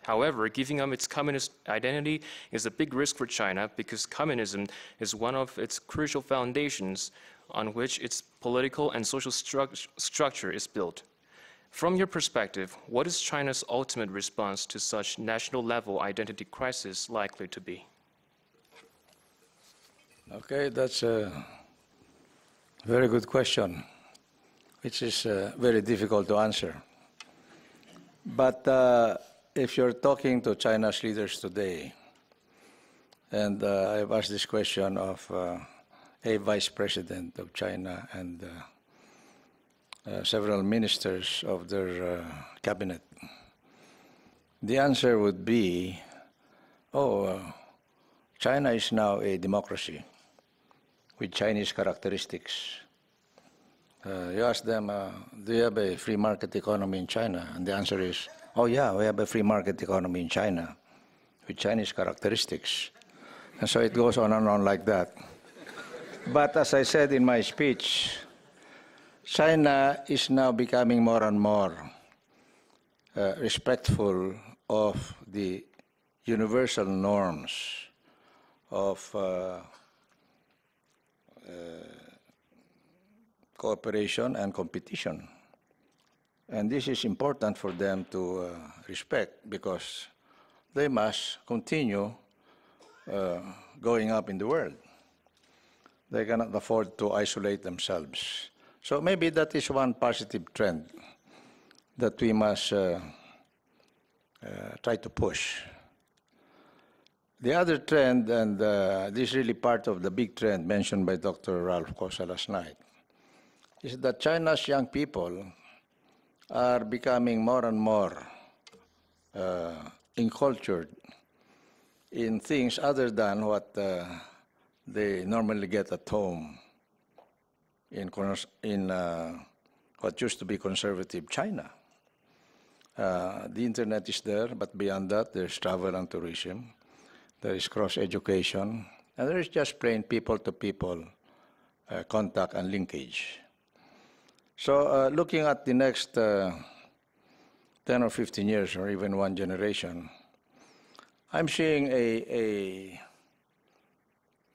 However, giving up its communist identity is a big risk for China because communism is one of its crucial foundations on which its political and social stru structure is built. From your perspective, what is China's ultimate response to such national level identity crisis likely to be? Okay, that's a very good question, which is uh, very difficult to answer. But uh, if you're talking to China's leaders today, and uh, I've asked this question of uh, a vice president of China and uh, uh, several ministers of their cabinet, the answer would be, oh, China is now a democracy with Chinese characteristics. Uh, you ask them, uh, do you have a free market economy in China? And the answer is, oh yeah, we have a free market economy in China with Chinese characteristics. And so it goes on and on like that. but as I said in my speech, China is now becoming more and more uh, respectful of the universal norms of uh, uh, cooperation and competition. And this is important for them to uh, respect because they must continue uh, going up in the world. They cannot afford to isolate themselves. So maybe that is one positive trend that we must uh, uh try to push. The other trend, and uh, this is really part of the big trend mentioned by Dr. Ralph Kosa last night, is that China's young people are becoming more and more uh, encultured in things other than what uh, they normally get at home in, in uh, what used to be conservative China. Uh, the internet is there, but beyond that, there's travel and tourism there is cross education, and there is just plain people to people uh, contact and linkage. So, uh, looking at the next uh, 10 or 15 years, or even one generation, I'm seeing a, a,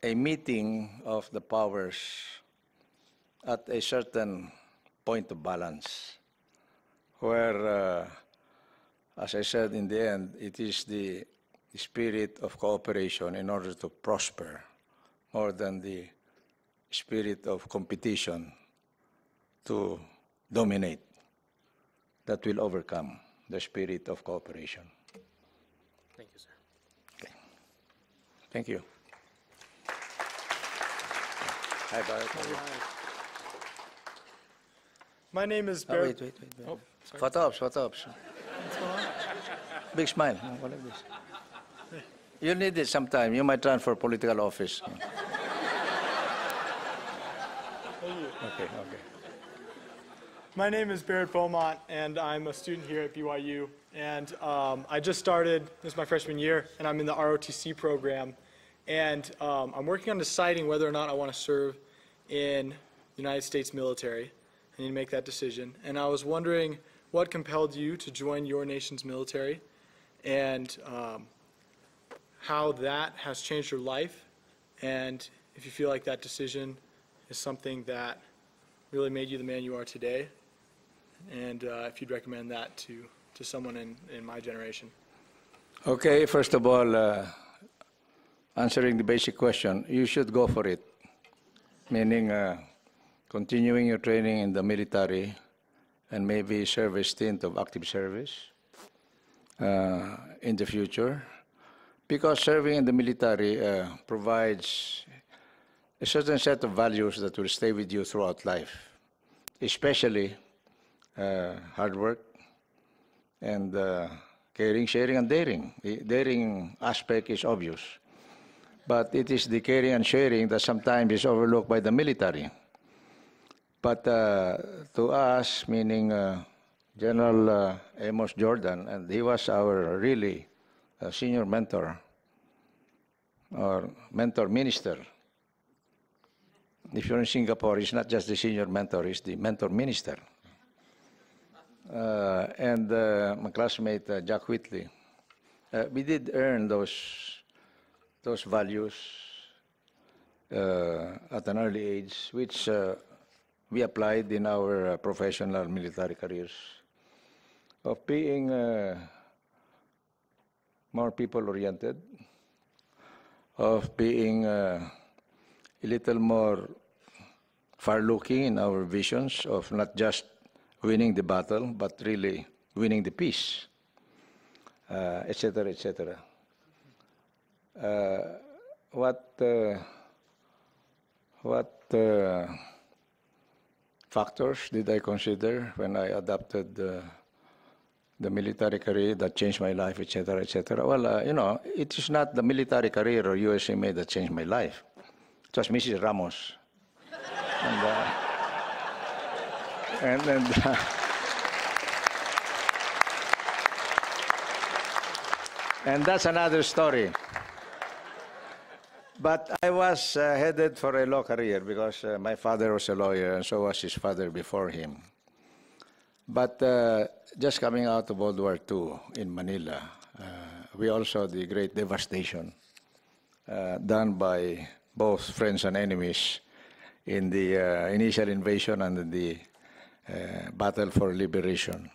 a meeting of the powers at a certain point of balance, where, uh, as I said in the end, it is the the spirit of cooperation in order to prosper more than the spirit of competition to dominate that will overcome the spirit of cooperation. Thank you, sir. Okay. Thank you. Hi, Bharat. My name is Barry. Oh, wait, wait, wait. wait. Oh, sorry. Photo ops, Big smile. No, like this. You need it sometime. You might run for political office. okay, okay. My name is Barrett Beaumont, and I'm a student here at BYU. And um, I just started, this is my freshman year, and I'm in the ROTC program. And um, I'm working on deciding whether or not I want to serve in the United States military. I need to make that decision. And I was wondering what compelled you to join your nation's military, and um, how that has changed your life and if you feel like that decision is something that really made you the man you are today and uh, if you'd recommend that to, to someone in, in my generation. Okay, first of all, uh, answering the basic question, you should go for it, meaning uh, continuing your training in the military and maybe serve a stint of active service uh, in the future because serving in the military uh, provides a certain set of values that will stay with you throughout life, especially uh, hard work and uh, caring, sharing, and daring. The daring aspect is obvious, but it is the caring and sharing that sometimes is overlooked by the military. But uh, to us, meaning uh, General uh, Amos Jordan, and he was our really a senior mentor or mentor minister. If you're in Singapore, it's not just the senior mentor, it's the mentor minister. Uh, and uh, my classmate, uh, Jack Whitley, uh, we did earn those, those values uh, at an early age, which uh, we applied in our professional military careers of being more people-oriented, of being uh, a little more far-looking in our visions of not just winning the battle, but really winning the peace, etc., uh, etc. Et uh, what uh, what uh, factors did I consider when I adopted the military career that changed my life, etc., etc. Well, uh, you know, it is not the military career or USMA that changed my life. It was Mrs. Ramos. and, uh, and, uh, and that's another story. But I was uh, headed for a law career because uh, my father was a lawyer, and so was his father before him. But uh, just coming out of World War II in Manila, uh, we all saw the great devastation uh, done by both friends and enemies in the uh, initial invasion and the uh, battle for liberation.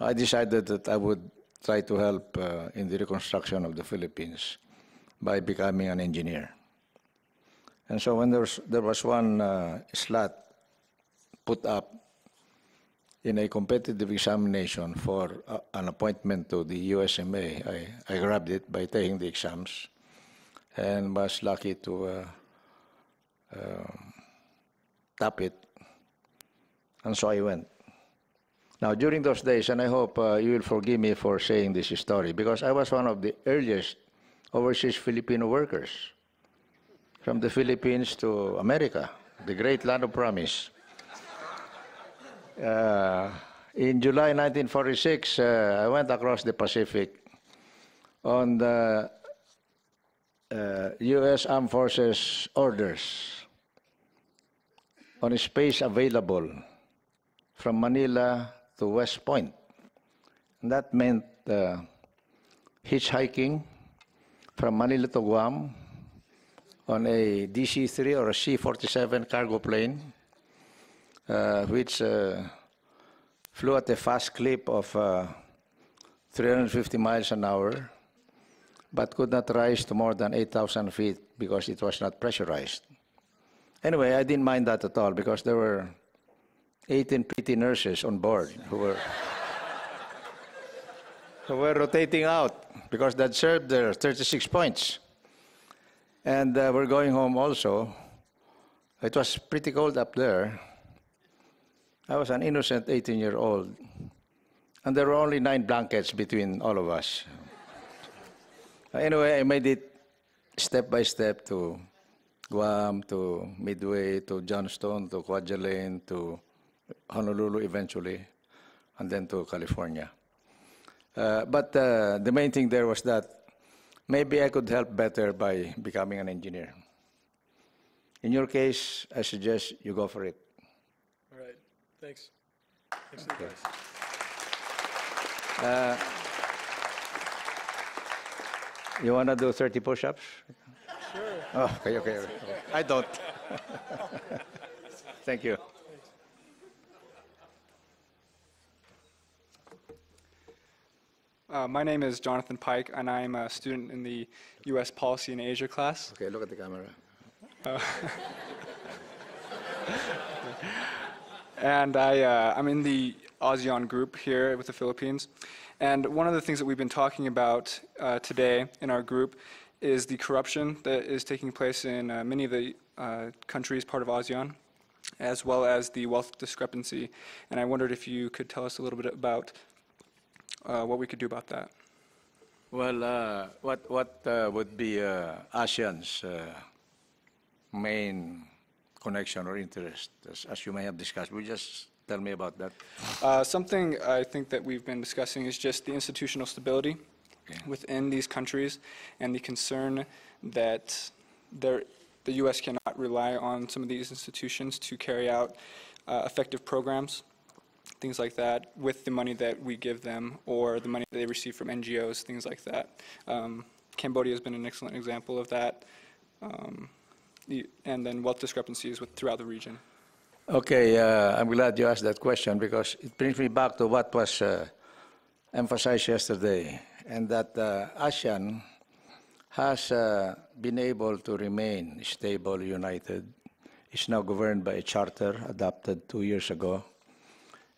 I decided that I would try to help uh, in the reconstruction of the Philippines by becoming an engineer. And so when there was, there was one slot put up in a competitive examination for uh, an appointment to the USMA. I, I grabbed it by taking the exams and was lucky to uh, uh, tap it. And so I went. Now, during those days, and I hope uh, you will forgive me for saying this story, because I was one of the earliest overseas Filipino workers from the Philippines to America, the great land of promise. Uh, in July 1946, uh, I went across the Pacific on the uh, U.S. Armed Forces orders on space available from Manila to West Point. And that meant uh, hitchhiking from Manila to Guam on a DC-3 or a C-47 cargo plane uh, which uh, flew at a fast clip of uh, 350 miles an hour, but could not rise to more than 8,000 feet because it was not pressurized. Anyway, I didn't mind that at all because there were 18 pretty nurses on board who were, who were rotating out because they'd served their 36 points. And uh, we're going home also. It was pretty cold up there. I was an innocent 18 year old. And there were only nine blankets between all of us. anyway, I made it step by step to Guam, to Midway, to Johnston, to Kwajalein, to Honolulu eventually, and then to California. Uh, but uh, the main thing there was that maybe I could help better by becoming an engineer. In your case, I suggest you go for it. Thanks. Thanks okay. guys. Uh, you want to do 30 push-ups? Sure. Oh, okay, okay. okay. I don't. Thank you. Uh, my name is Jonathan Pike, and I'm a student in the U.S. Policy in Asia class. Okay, look at the camera. Uh, And I, uh, I'm in the ASEAN group here with the Philippines. And one of the things that we've been talking about uh, today in our group is the corruption that is taking place in uh, many of the uh, countries part of ASEAN, as well as the wealth discrepancy. And I wondered if you could tell us a little bit about uh, what we could do about that. Well, uh, what, what would be ASEAN's main connection or interest, as, as you may have discussed. Will you just tell me about that? Uh, something I think that we've been discussing is just the institutional stability okay. within these countries and the concern that there, the U.S. cannot rely on some of these institutions to carry out uh, effective programs, things like that, with the money that we give them or the money that they receive from NGOs, things like that. Um, Cambodia has been an excellent example of that. Um, and then wealth discrepancies with, throughout the region. Okay, uh, I'm glad you asked that question because it brings me back to what was uh, emphasized yesterday, and that uh, ASEAN has uh, been able to remain stable, united. It's now governed by a charter adopted two years ago,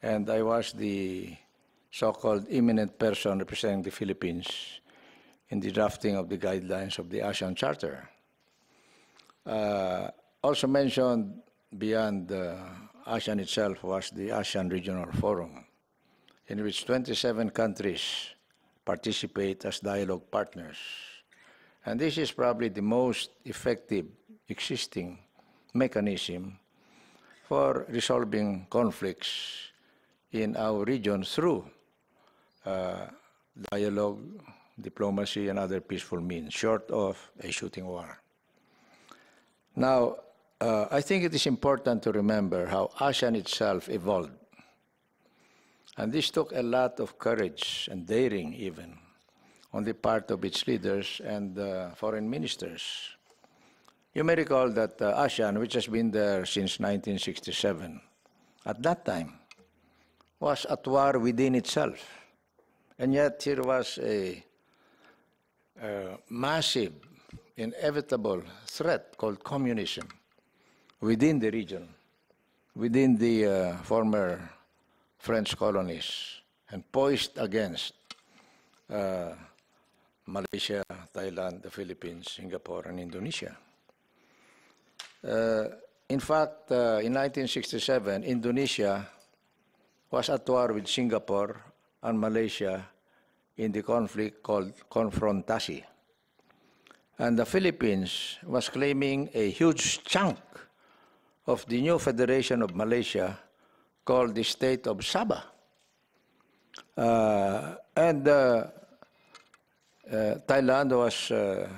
and I was the so-called eminent person representing the Philippines in the drafting of the guidelines of the ASEAN Charter. Uh, also mentioned beyond ASEAN itself was the ASEAN Regional Forum, in which 27 countries participate as dialogue partners. And this is probably the most effective existing mechanism for resolving conflicts in our region through uh, dialogue, diplomacy, and other peaceful means, short of a shooting war. Now, uh, I think it is important to remember how ASEAN itself evolved. And this took a lot of courage and daring, even, on the part of its leaders and uh, foreign ministers. You may recall that uh, ASEAN, which has been there since 1967, at that time was at war within itself. And yet, here was a, a massive inevitable threat called communism within the region, within the uh, former French colonies, and poised against uh, Malaysia, Thailand, the Philippines, Singapore, and Indonesia. Uh, in fact, uh, in 1967, Indonesia was at war with Singapore and Malaysia in the conflict called Confrontasi and the Philippines was claiming a huge chunk of the new Federation of Malaysia called the State of Sabah. Uh, and uh, uh, Thailand was uh,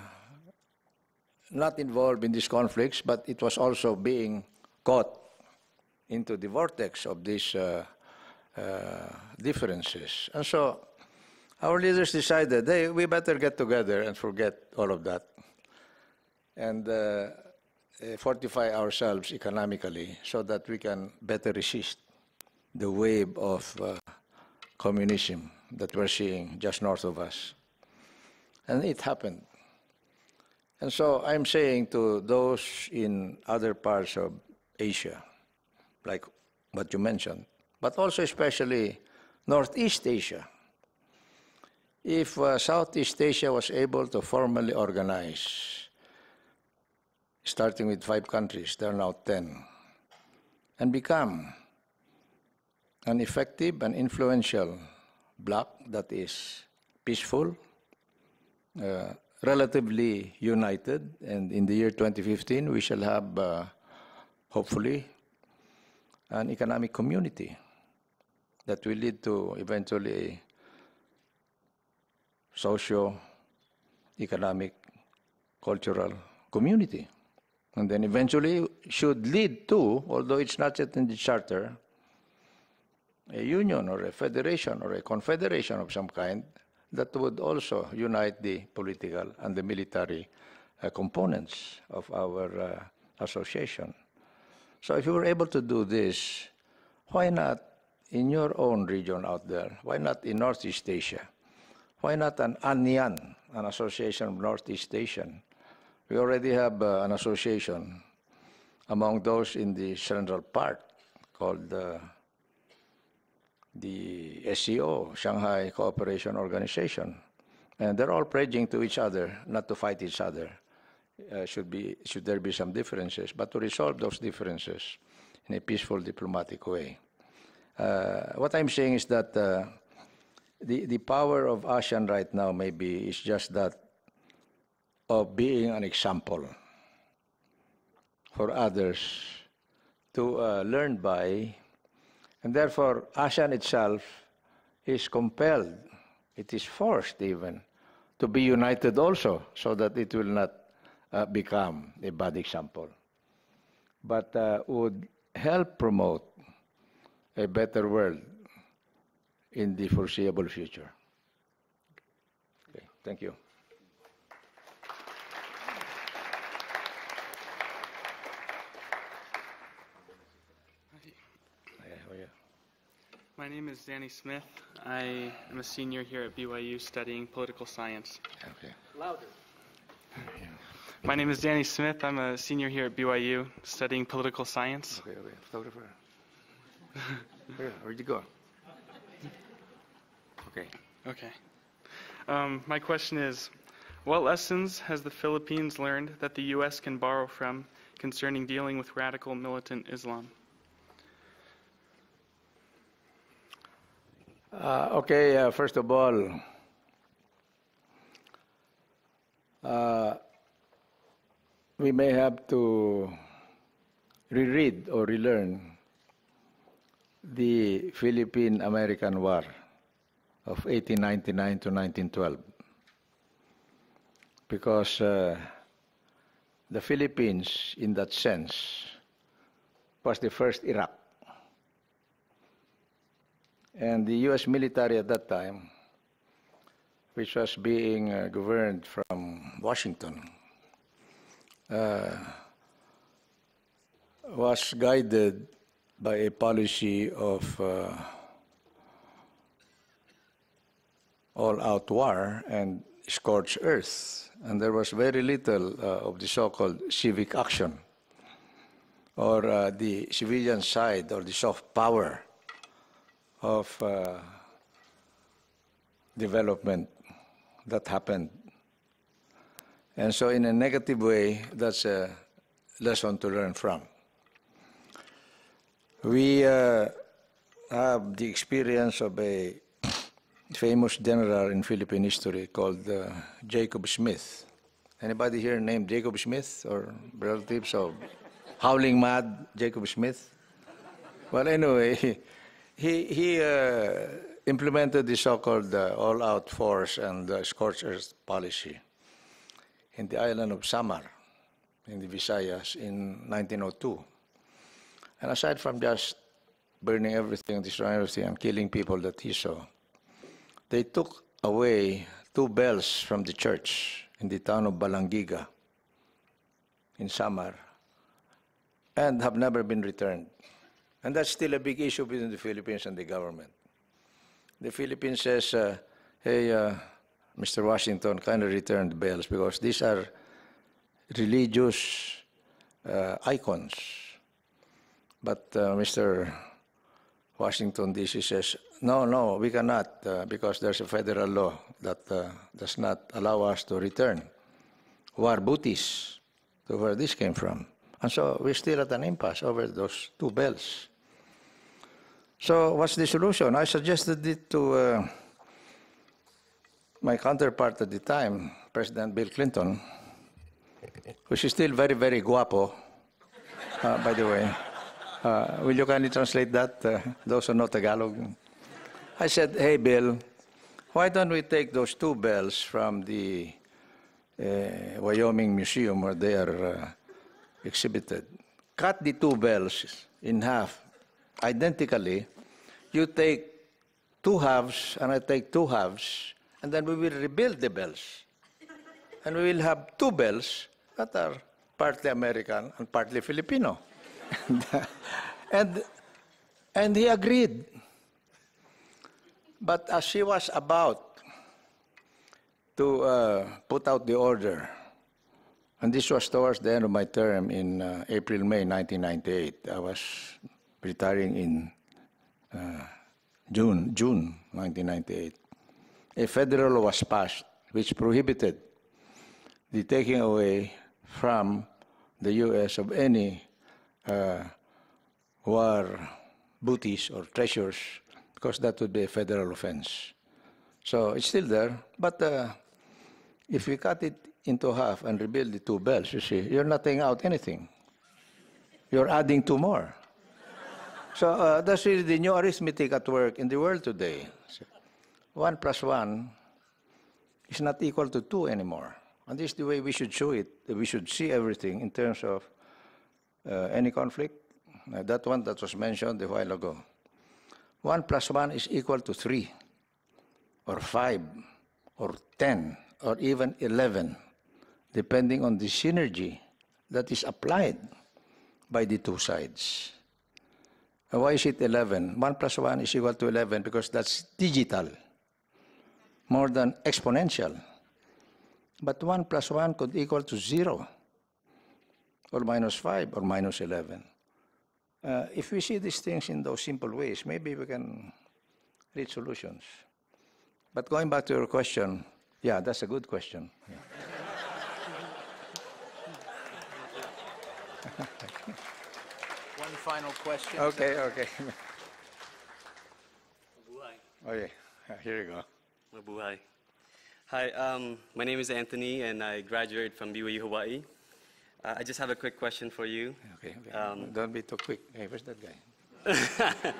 not involved in these conflicts, but it was also being caught into the vortex of these uh, uh, differences. And so our leaders decided, hey, we better get together and forget all of that and uh, uh, fortify ourselves economically so that we can better resist the wave of uh, communism that we're seeing just north of us. And it happened. And so I'm saying to those in other parts of Asia, like what you mentioned, but also especially Northeast Asia, if uh, Southeast Asia was able to formally organize, starting with five countries, there are now 10, and become an effective and influential bloc that is peaceful, uh, relatively united, and in the year 2015 we shall have, uh, hopefully, an economic community that will lead to eventually socio, economic, cultural community. And then eventually should lead to, although it's not yet in the charter, a union or a federation or a confederation of some kind that would also unite the political and the military uh, components of our uh, association. So if you were able to do this, why not in your own region out there? Why not in Northeast Asia? Why not an ANIAN, an Association of Northeast Asian? We already have uh, an association among those in the central part called uh, the SCO, Shanghai Cooperation Organization. And they're all pledging to each other not to fight each other. Uh, should, be, should there be some differences, but to resolve those differences in a peaceful diplomatic way. Uh, what I'm saying is that uh, the, the power of ASEAN right now maybe is just that of being an example for others to uh, learn by. And therefore, ASEAN itself is compelled, it is forced even, to be united also so that it will not uh, become a bad example. But uh, would help promote a better world in the foreseeable future. Okay, thank you. Oh, My name is Danny Smith. I am a senior here at BYU studying political science. Okay. Louder. My name is Danny Smith. I'm a senior here at BYU studying political science. Okay, okay. Photographer. Where, where'd you go? Okay. Um, my question is What lessons has the Philippines learned that the U.S. can borrow from concerning dealing with radical militant Islam? Uh, okay, uh, first of all, uh, we may have to reread or relearn the Philippine American War of 1899 to 1912. Because uh, the Philippines, in that sense, was the first Iraq. And the U.S. military at that time, which was being uh, governed from Washington, uh, was guided by a policy of uh, all-out war and scorched earth, and there was very little uh, of the so-called civic action or uh, the civilian side or the soft power of uh, development that happened. And so in a negative way, that's a lesson to learn from. We uh, have the experience of a famous general in Philippine history called uh, Jacob Smith. Anybody here named Jacob Smith or relatives of Howling Mad Jacob Smith? Well, anyway, he, he uh, implemented the so-called uh, all-out force and uh, scorched earth policy in the island of Samar in the Visayas in 1902. And aside from just burning everything, destroying everything, and killing people that he saw, they took away two bells from the church in the town of Balangiga in Samar and have never been returned. And that's still a big issue between the Philippines and the government. The Philippines says, uh, hey, uh, Mr. Washington, kind of return the bells because these are religious uh, icons. But uh, Mr. Washington DC says, no, no, we cannot uh, because there's a federal law that uh, does not allow us to return war booties to where this came from. And so we're still at an impasse over those two bells. So, what's the solution? I suggested it to uh, my counterpart at the time, President Bill Clinton, which is still very, very guapo, uh, by the way. Uh, will you kindly translate that? Uh, those are not Tagalog. I said, hey, Bill, why don't we take those two bells from the uh, Wyoming Museum where they are uh, exhibited? Cut the two bells in half identically. You take two halves, and I take two halves, and then we will rebuild the bells. and we will have two bells that are partly American and partly Filipino. and, and he agreed. But as uh, she was about to uh, put out the order, and this was towards the end of my term in uh, April, May 1998. I was retiring in uh, June, June 1998. A federal law was passed which prohibited the taking away from the U.S. of any uh, war booties or treasures because that would be a federal offense. So it's still there, but uh, if we cut it into half and rebuild the two bells, you see, you're not taking out anything. You're adding two more. so uh, that's really the new arithmetic at work in the world today. One plus one is not equal to two anymore. And this is the way we should show it. We should see everything in terms of uh, any conflict. Uh, that one that was mentioned a while ago. 1 plus 1 is equal to 3 or 5 or 10 or even 11, depending on the synergy that is applied by the two sides. And why is it 11? 1 plus 1 is equal to 11 because that's digital, more than exponential. But 1 plus 1 could equal to 0 or minus 5 or minus 11. Uh, if we see these things in those simple ways, maybe we can reach solutions. But going back to your question, yeah, that's a good question. Yeah. One final question. Okay, okay. okay. okay, here you go. Mabuhay. Hi, um, my name is Anthony, and I graduated from BYU Hawaii. Uh, I just have a quick question for you. Okay. okay. Um, Don't be too quick. Hey, where's that guy?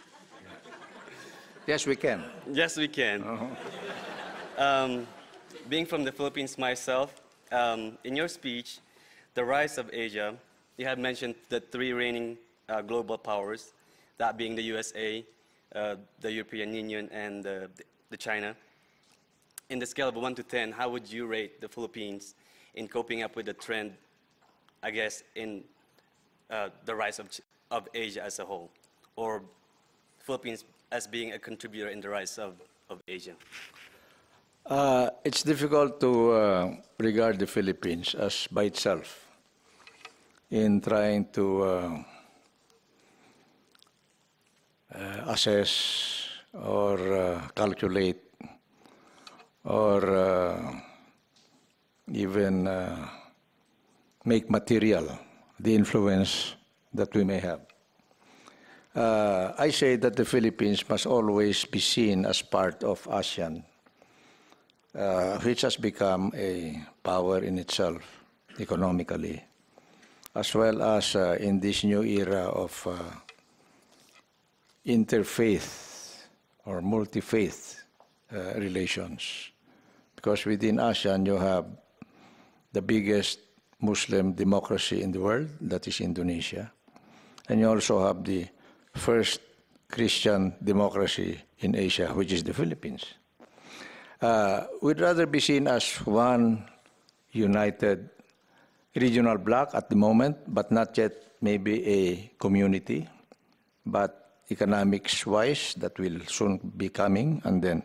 yes, we can. Yes, we can. Uh-huh. Um, being from the Philippines myself, um, in your speech, the rise of Asia, you had mentioned the three reigning uh, global powers, that being the USA, uh, the European Union, and the China. In the scale of 1 to 10, how would you rate the Philippines in coping up with the trend, I guess, in uh, the rise of, of Asia as a whole, or Philippines as being a contributor in the rise of, of Asia? Uh, it's difficult to uh, regard the Philippines as by itself in trying to uh, uh, assess or uh, calculate or even uh, make material the influence that we may have. Uh, I say that the Philippines must always be seen as part of ASEAN, uh, which has become a power in itself economically, as well as uh, in this new era of uh, interfaith or multi faith uh, relations. Because within ASEAN, you have the biggest Muslim democracy in the world, that is Indonesia. And you also have the first Christian democracy in Asia, which is the Philippines. Uh, we'd rather be seen as one united regional bloc at the moment, but not yet maybe a community, but economics wise, that will soon be coming, and then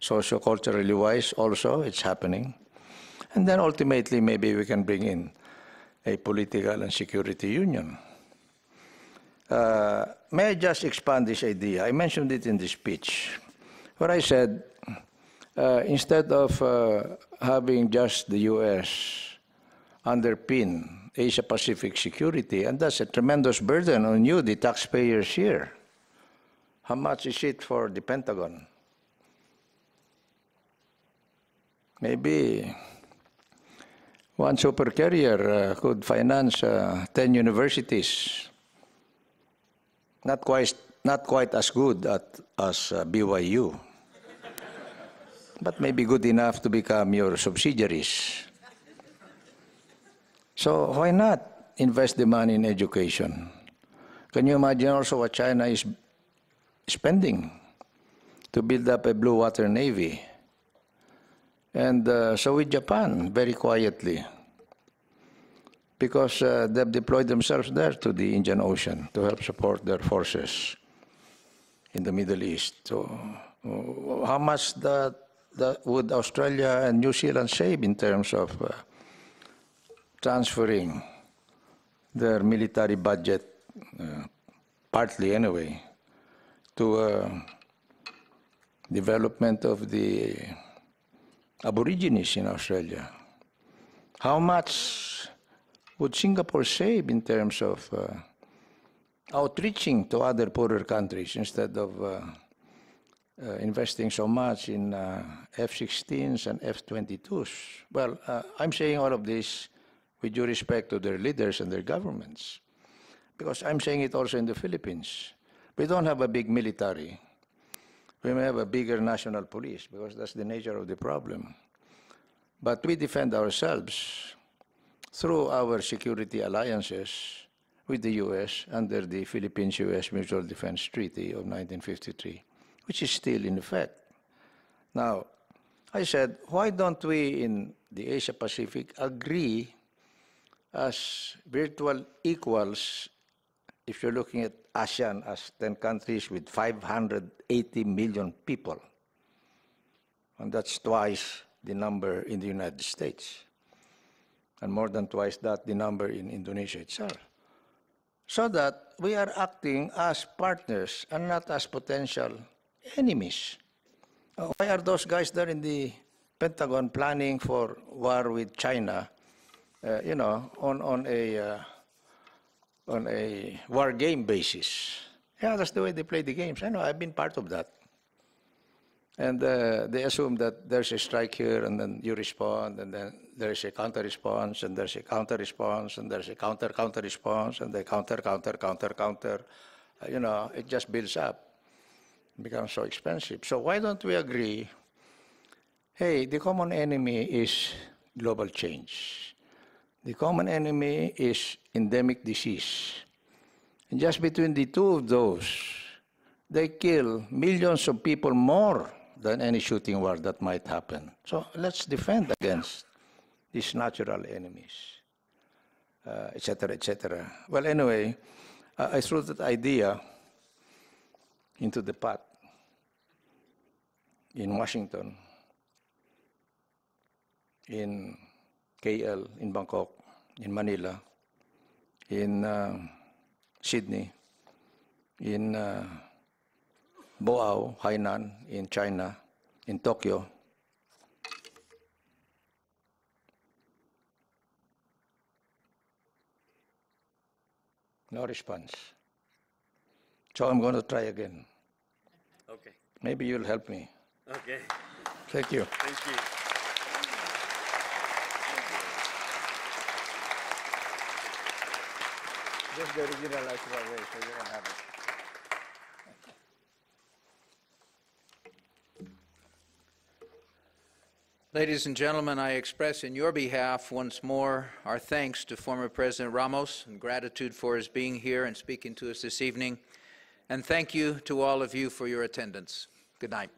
socio culturally wise, also, it's happening. And then ultimately, maybe we can bring in a political and security union. Uh, may I just expand this idea? I mentioned it in the speech, where I said uh, instead of uh, having just the U.S. underpin Asia Pacific security, and that's a tremendous burden on you, the taxpayers here. How much is it for the Pentagon? Maybe one super carrier uh, could finance uh, 10 universities. Not quite, not quite as good at, as uh, BYU, but maybe good enough to become your subsidiaries. So why not invest the money in education? Can you imagine also what China is spending to build up a blue water navy? And uh, so with Japan, very quietly, because uh, they've deployed themselves there to the Indian Ocean to help support their forces in the Middle East. So, uh, how much that, that, would Australia and New Zealand save in terms of uh, transferring their military budget, uh, partly anyway, to uh, development of the Aborigines in Australia. How much would Singapore save in terms of uh, outreaching to other poorer countries instead of uh, uh, investing so much in uh, F 16s and F 22s? Well, uh, I'm saying all of this with due respect to their leaders and their governments, because I'm saying it also in the Philippines. We don't have a big military, we may have a bigger national police because that's the nature of the problem. But we defend ourselves through our security alliances with the U.S. under the Philippines-U.S. Mutual Defense Treaty of 1953, which is still in effect. Now, I said, why don't we in the Asia Pacific agree as virtual equals if you're looking at ASEAN as 10 countries with 580 million people, and that's twice the number in the United States, and more than twice that the number in Indonesia itself. So that we are acting as partners and not as potential enemies. Uh, why are those guys there in the Pentagon planning for war with China, uh, you know, on, on a uh, on a war game basis. Yeah, that's the way they play the games. I know, I've been part of that. And uh, they assume that there's a strike here, and then you respond, and then there's a counter response, and there's a counter response, and there's a counter counter response, and the counter counter counter counter. Uh, you know, it just builds up, it becomes so expensive. So why don't we agree? Hey, the common enemy is global change. The common enemy is endemic disease. And just between the two of those, they kill millions of people more than any shooting war that might happen. So let's defend against these natural enemies, etc., uh, etc. Et well, anyway, uh, I threw that idea into the pot in Washington in KL in Bangkok, in Manila, in uh, Sydney, in uh, Boao, Hainan, in China, in Tokyo. No response. So I'm going to try again. Okay. Maybe you'll help me. Okay. Thank you. Thank you. Just the original way, so you don't have it. Ladies and gentlemen, I express in your behalf once more our thanks to former President Ramos and gratitude for his being here and speaking to us this evening. And thank you to all of you for your attendance. Good night.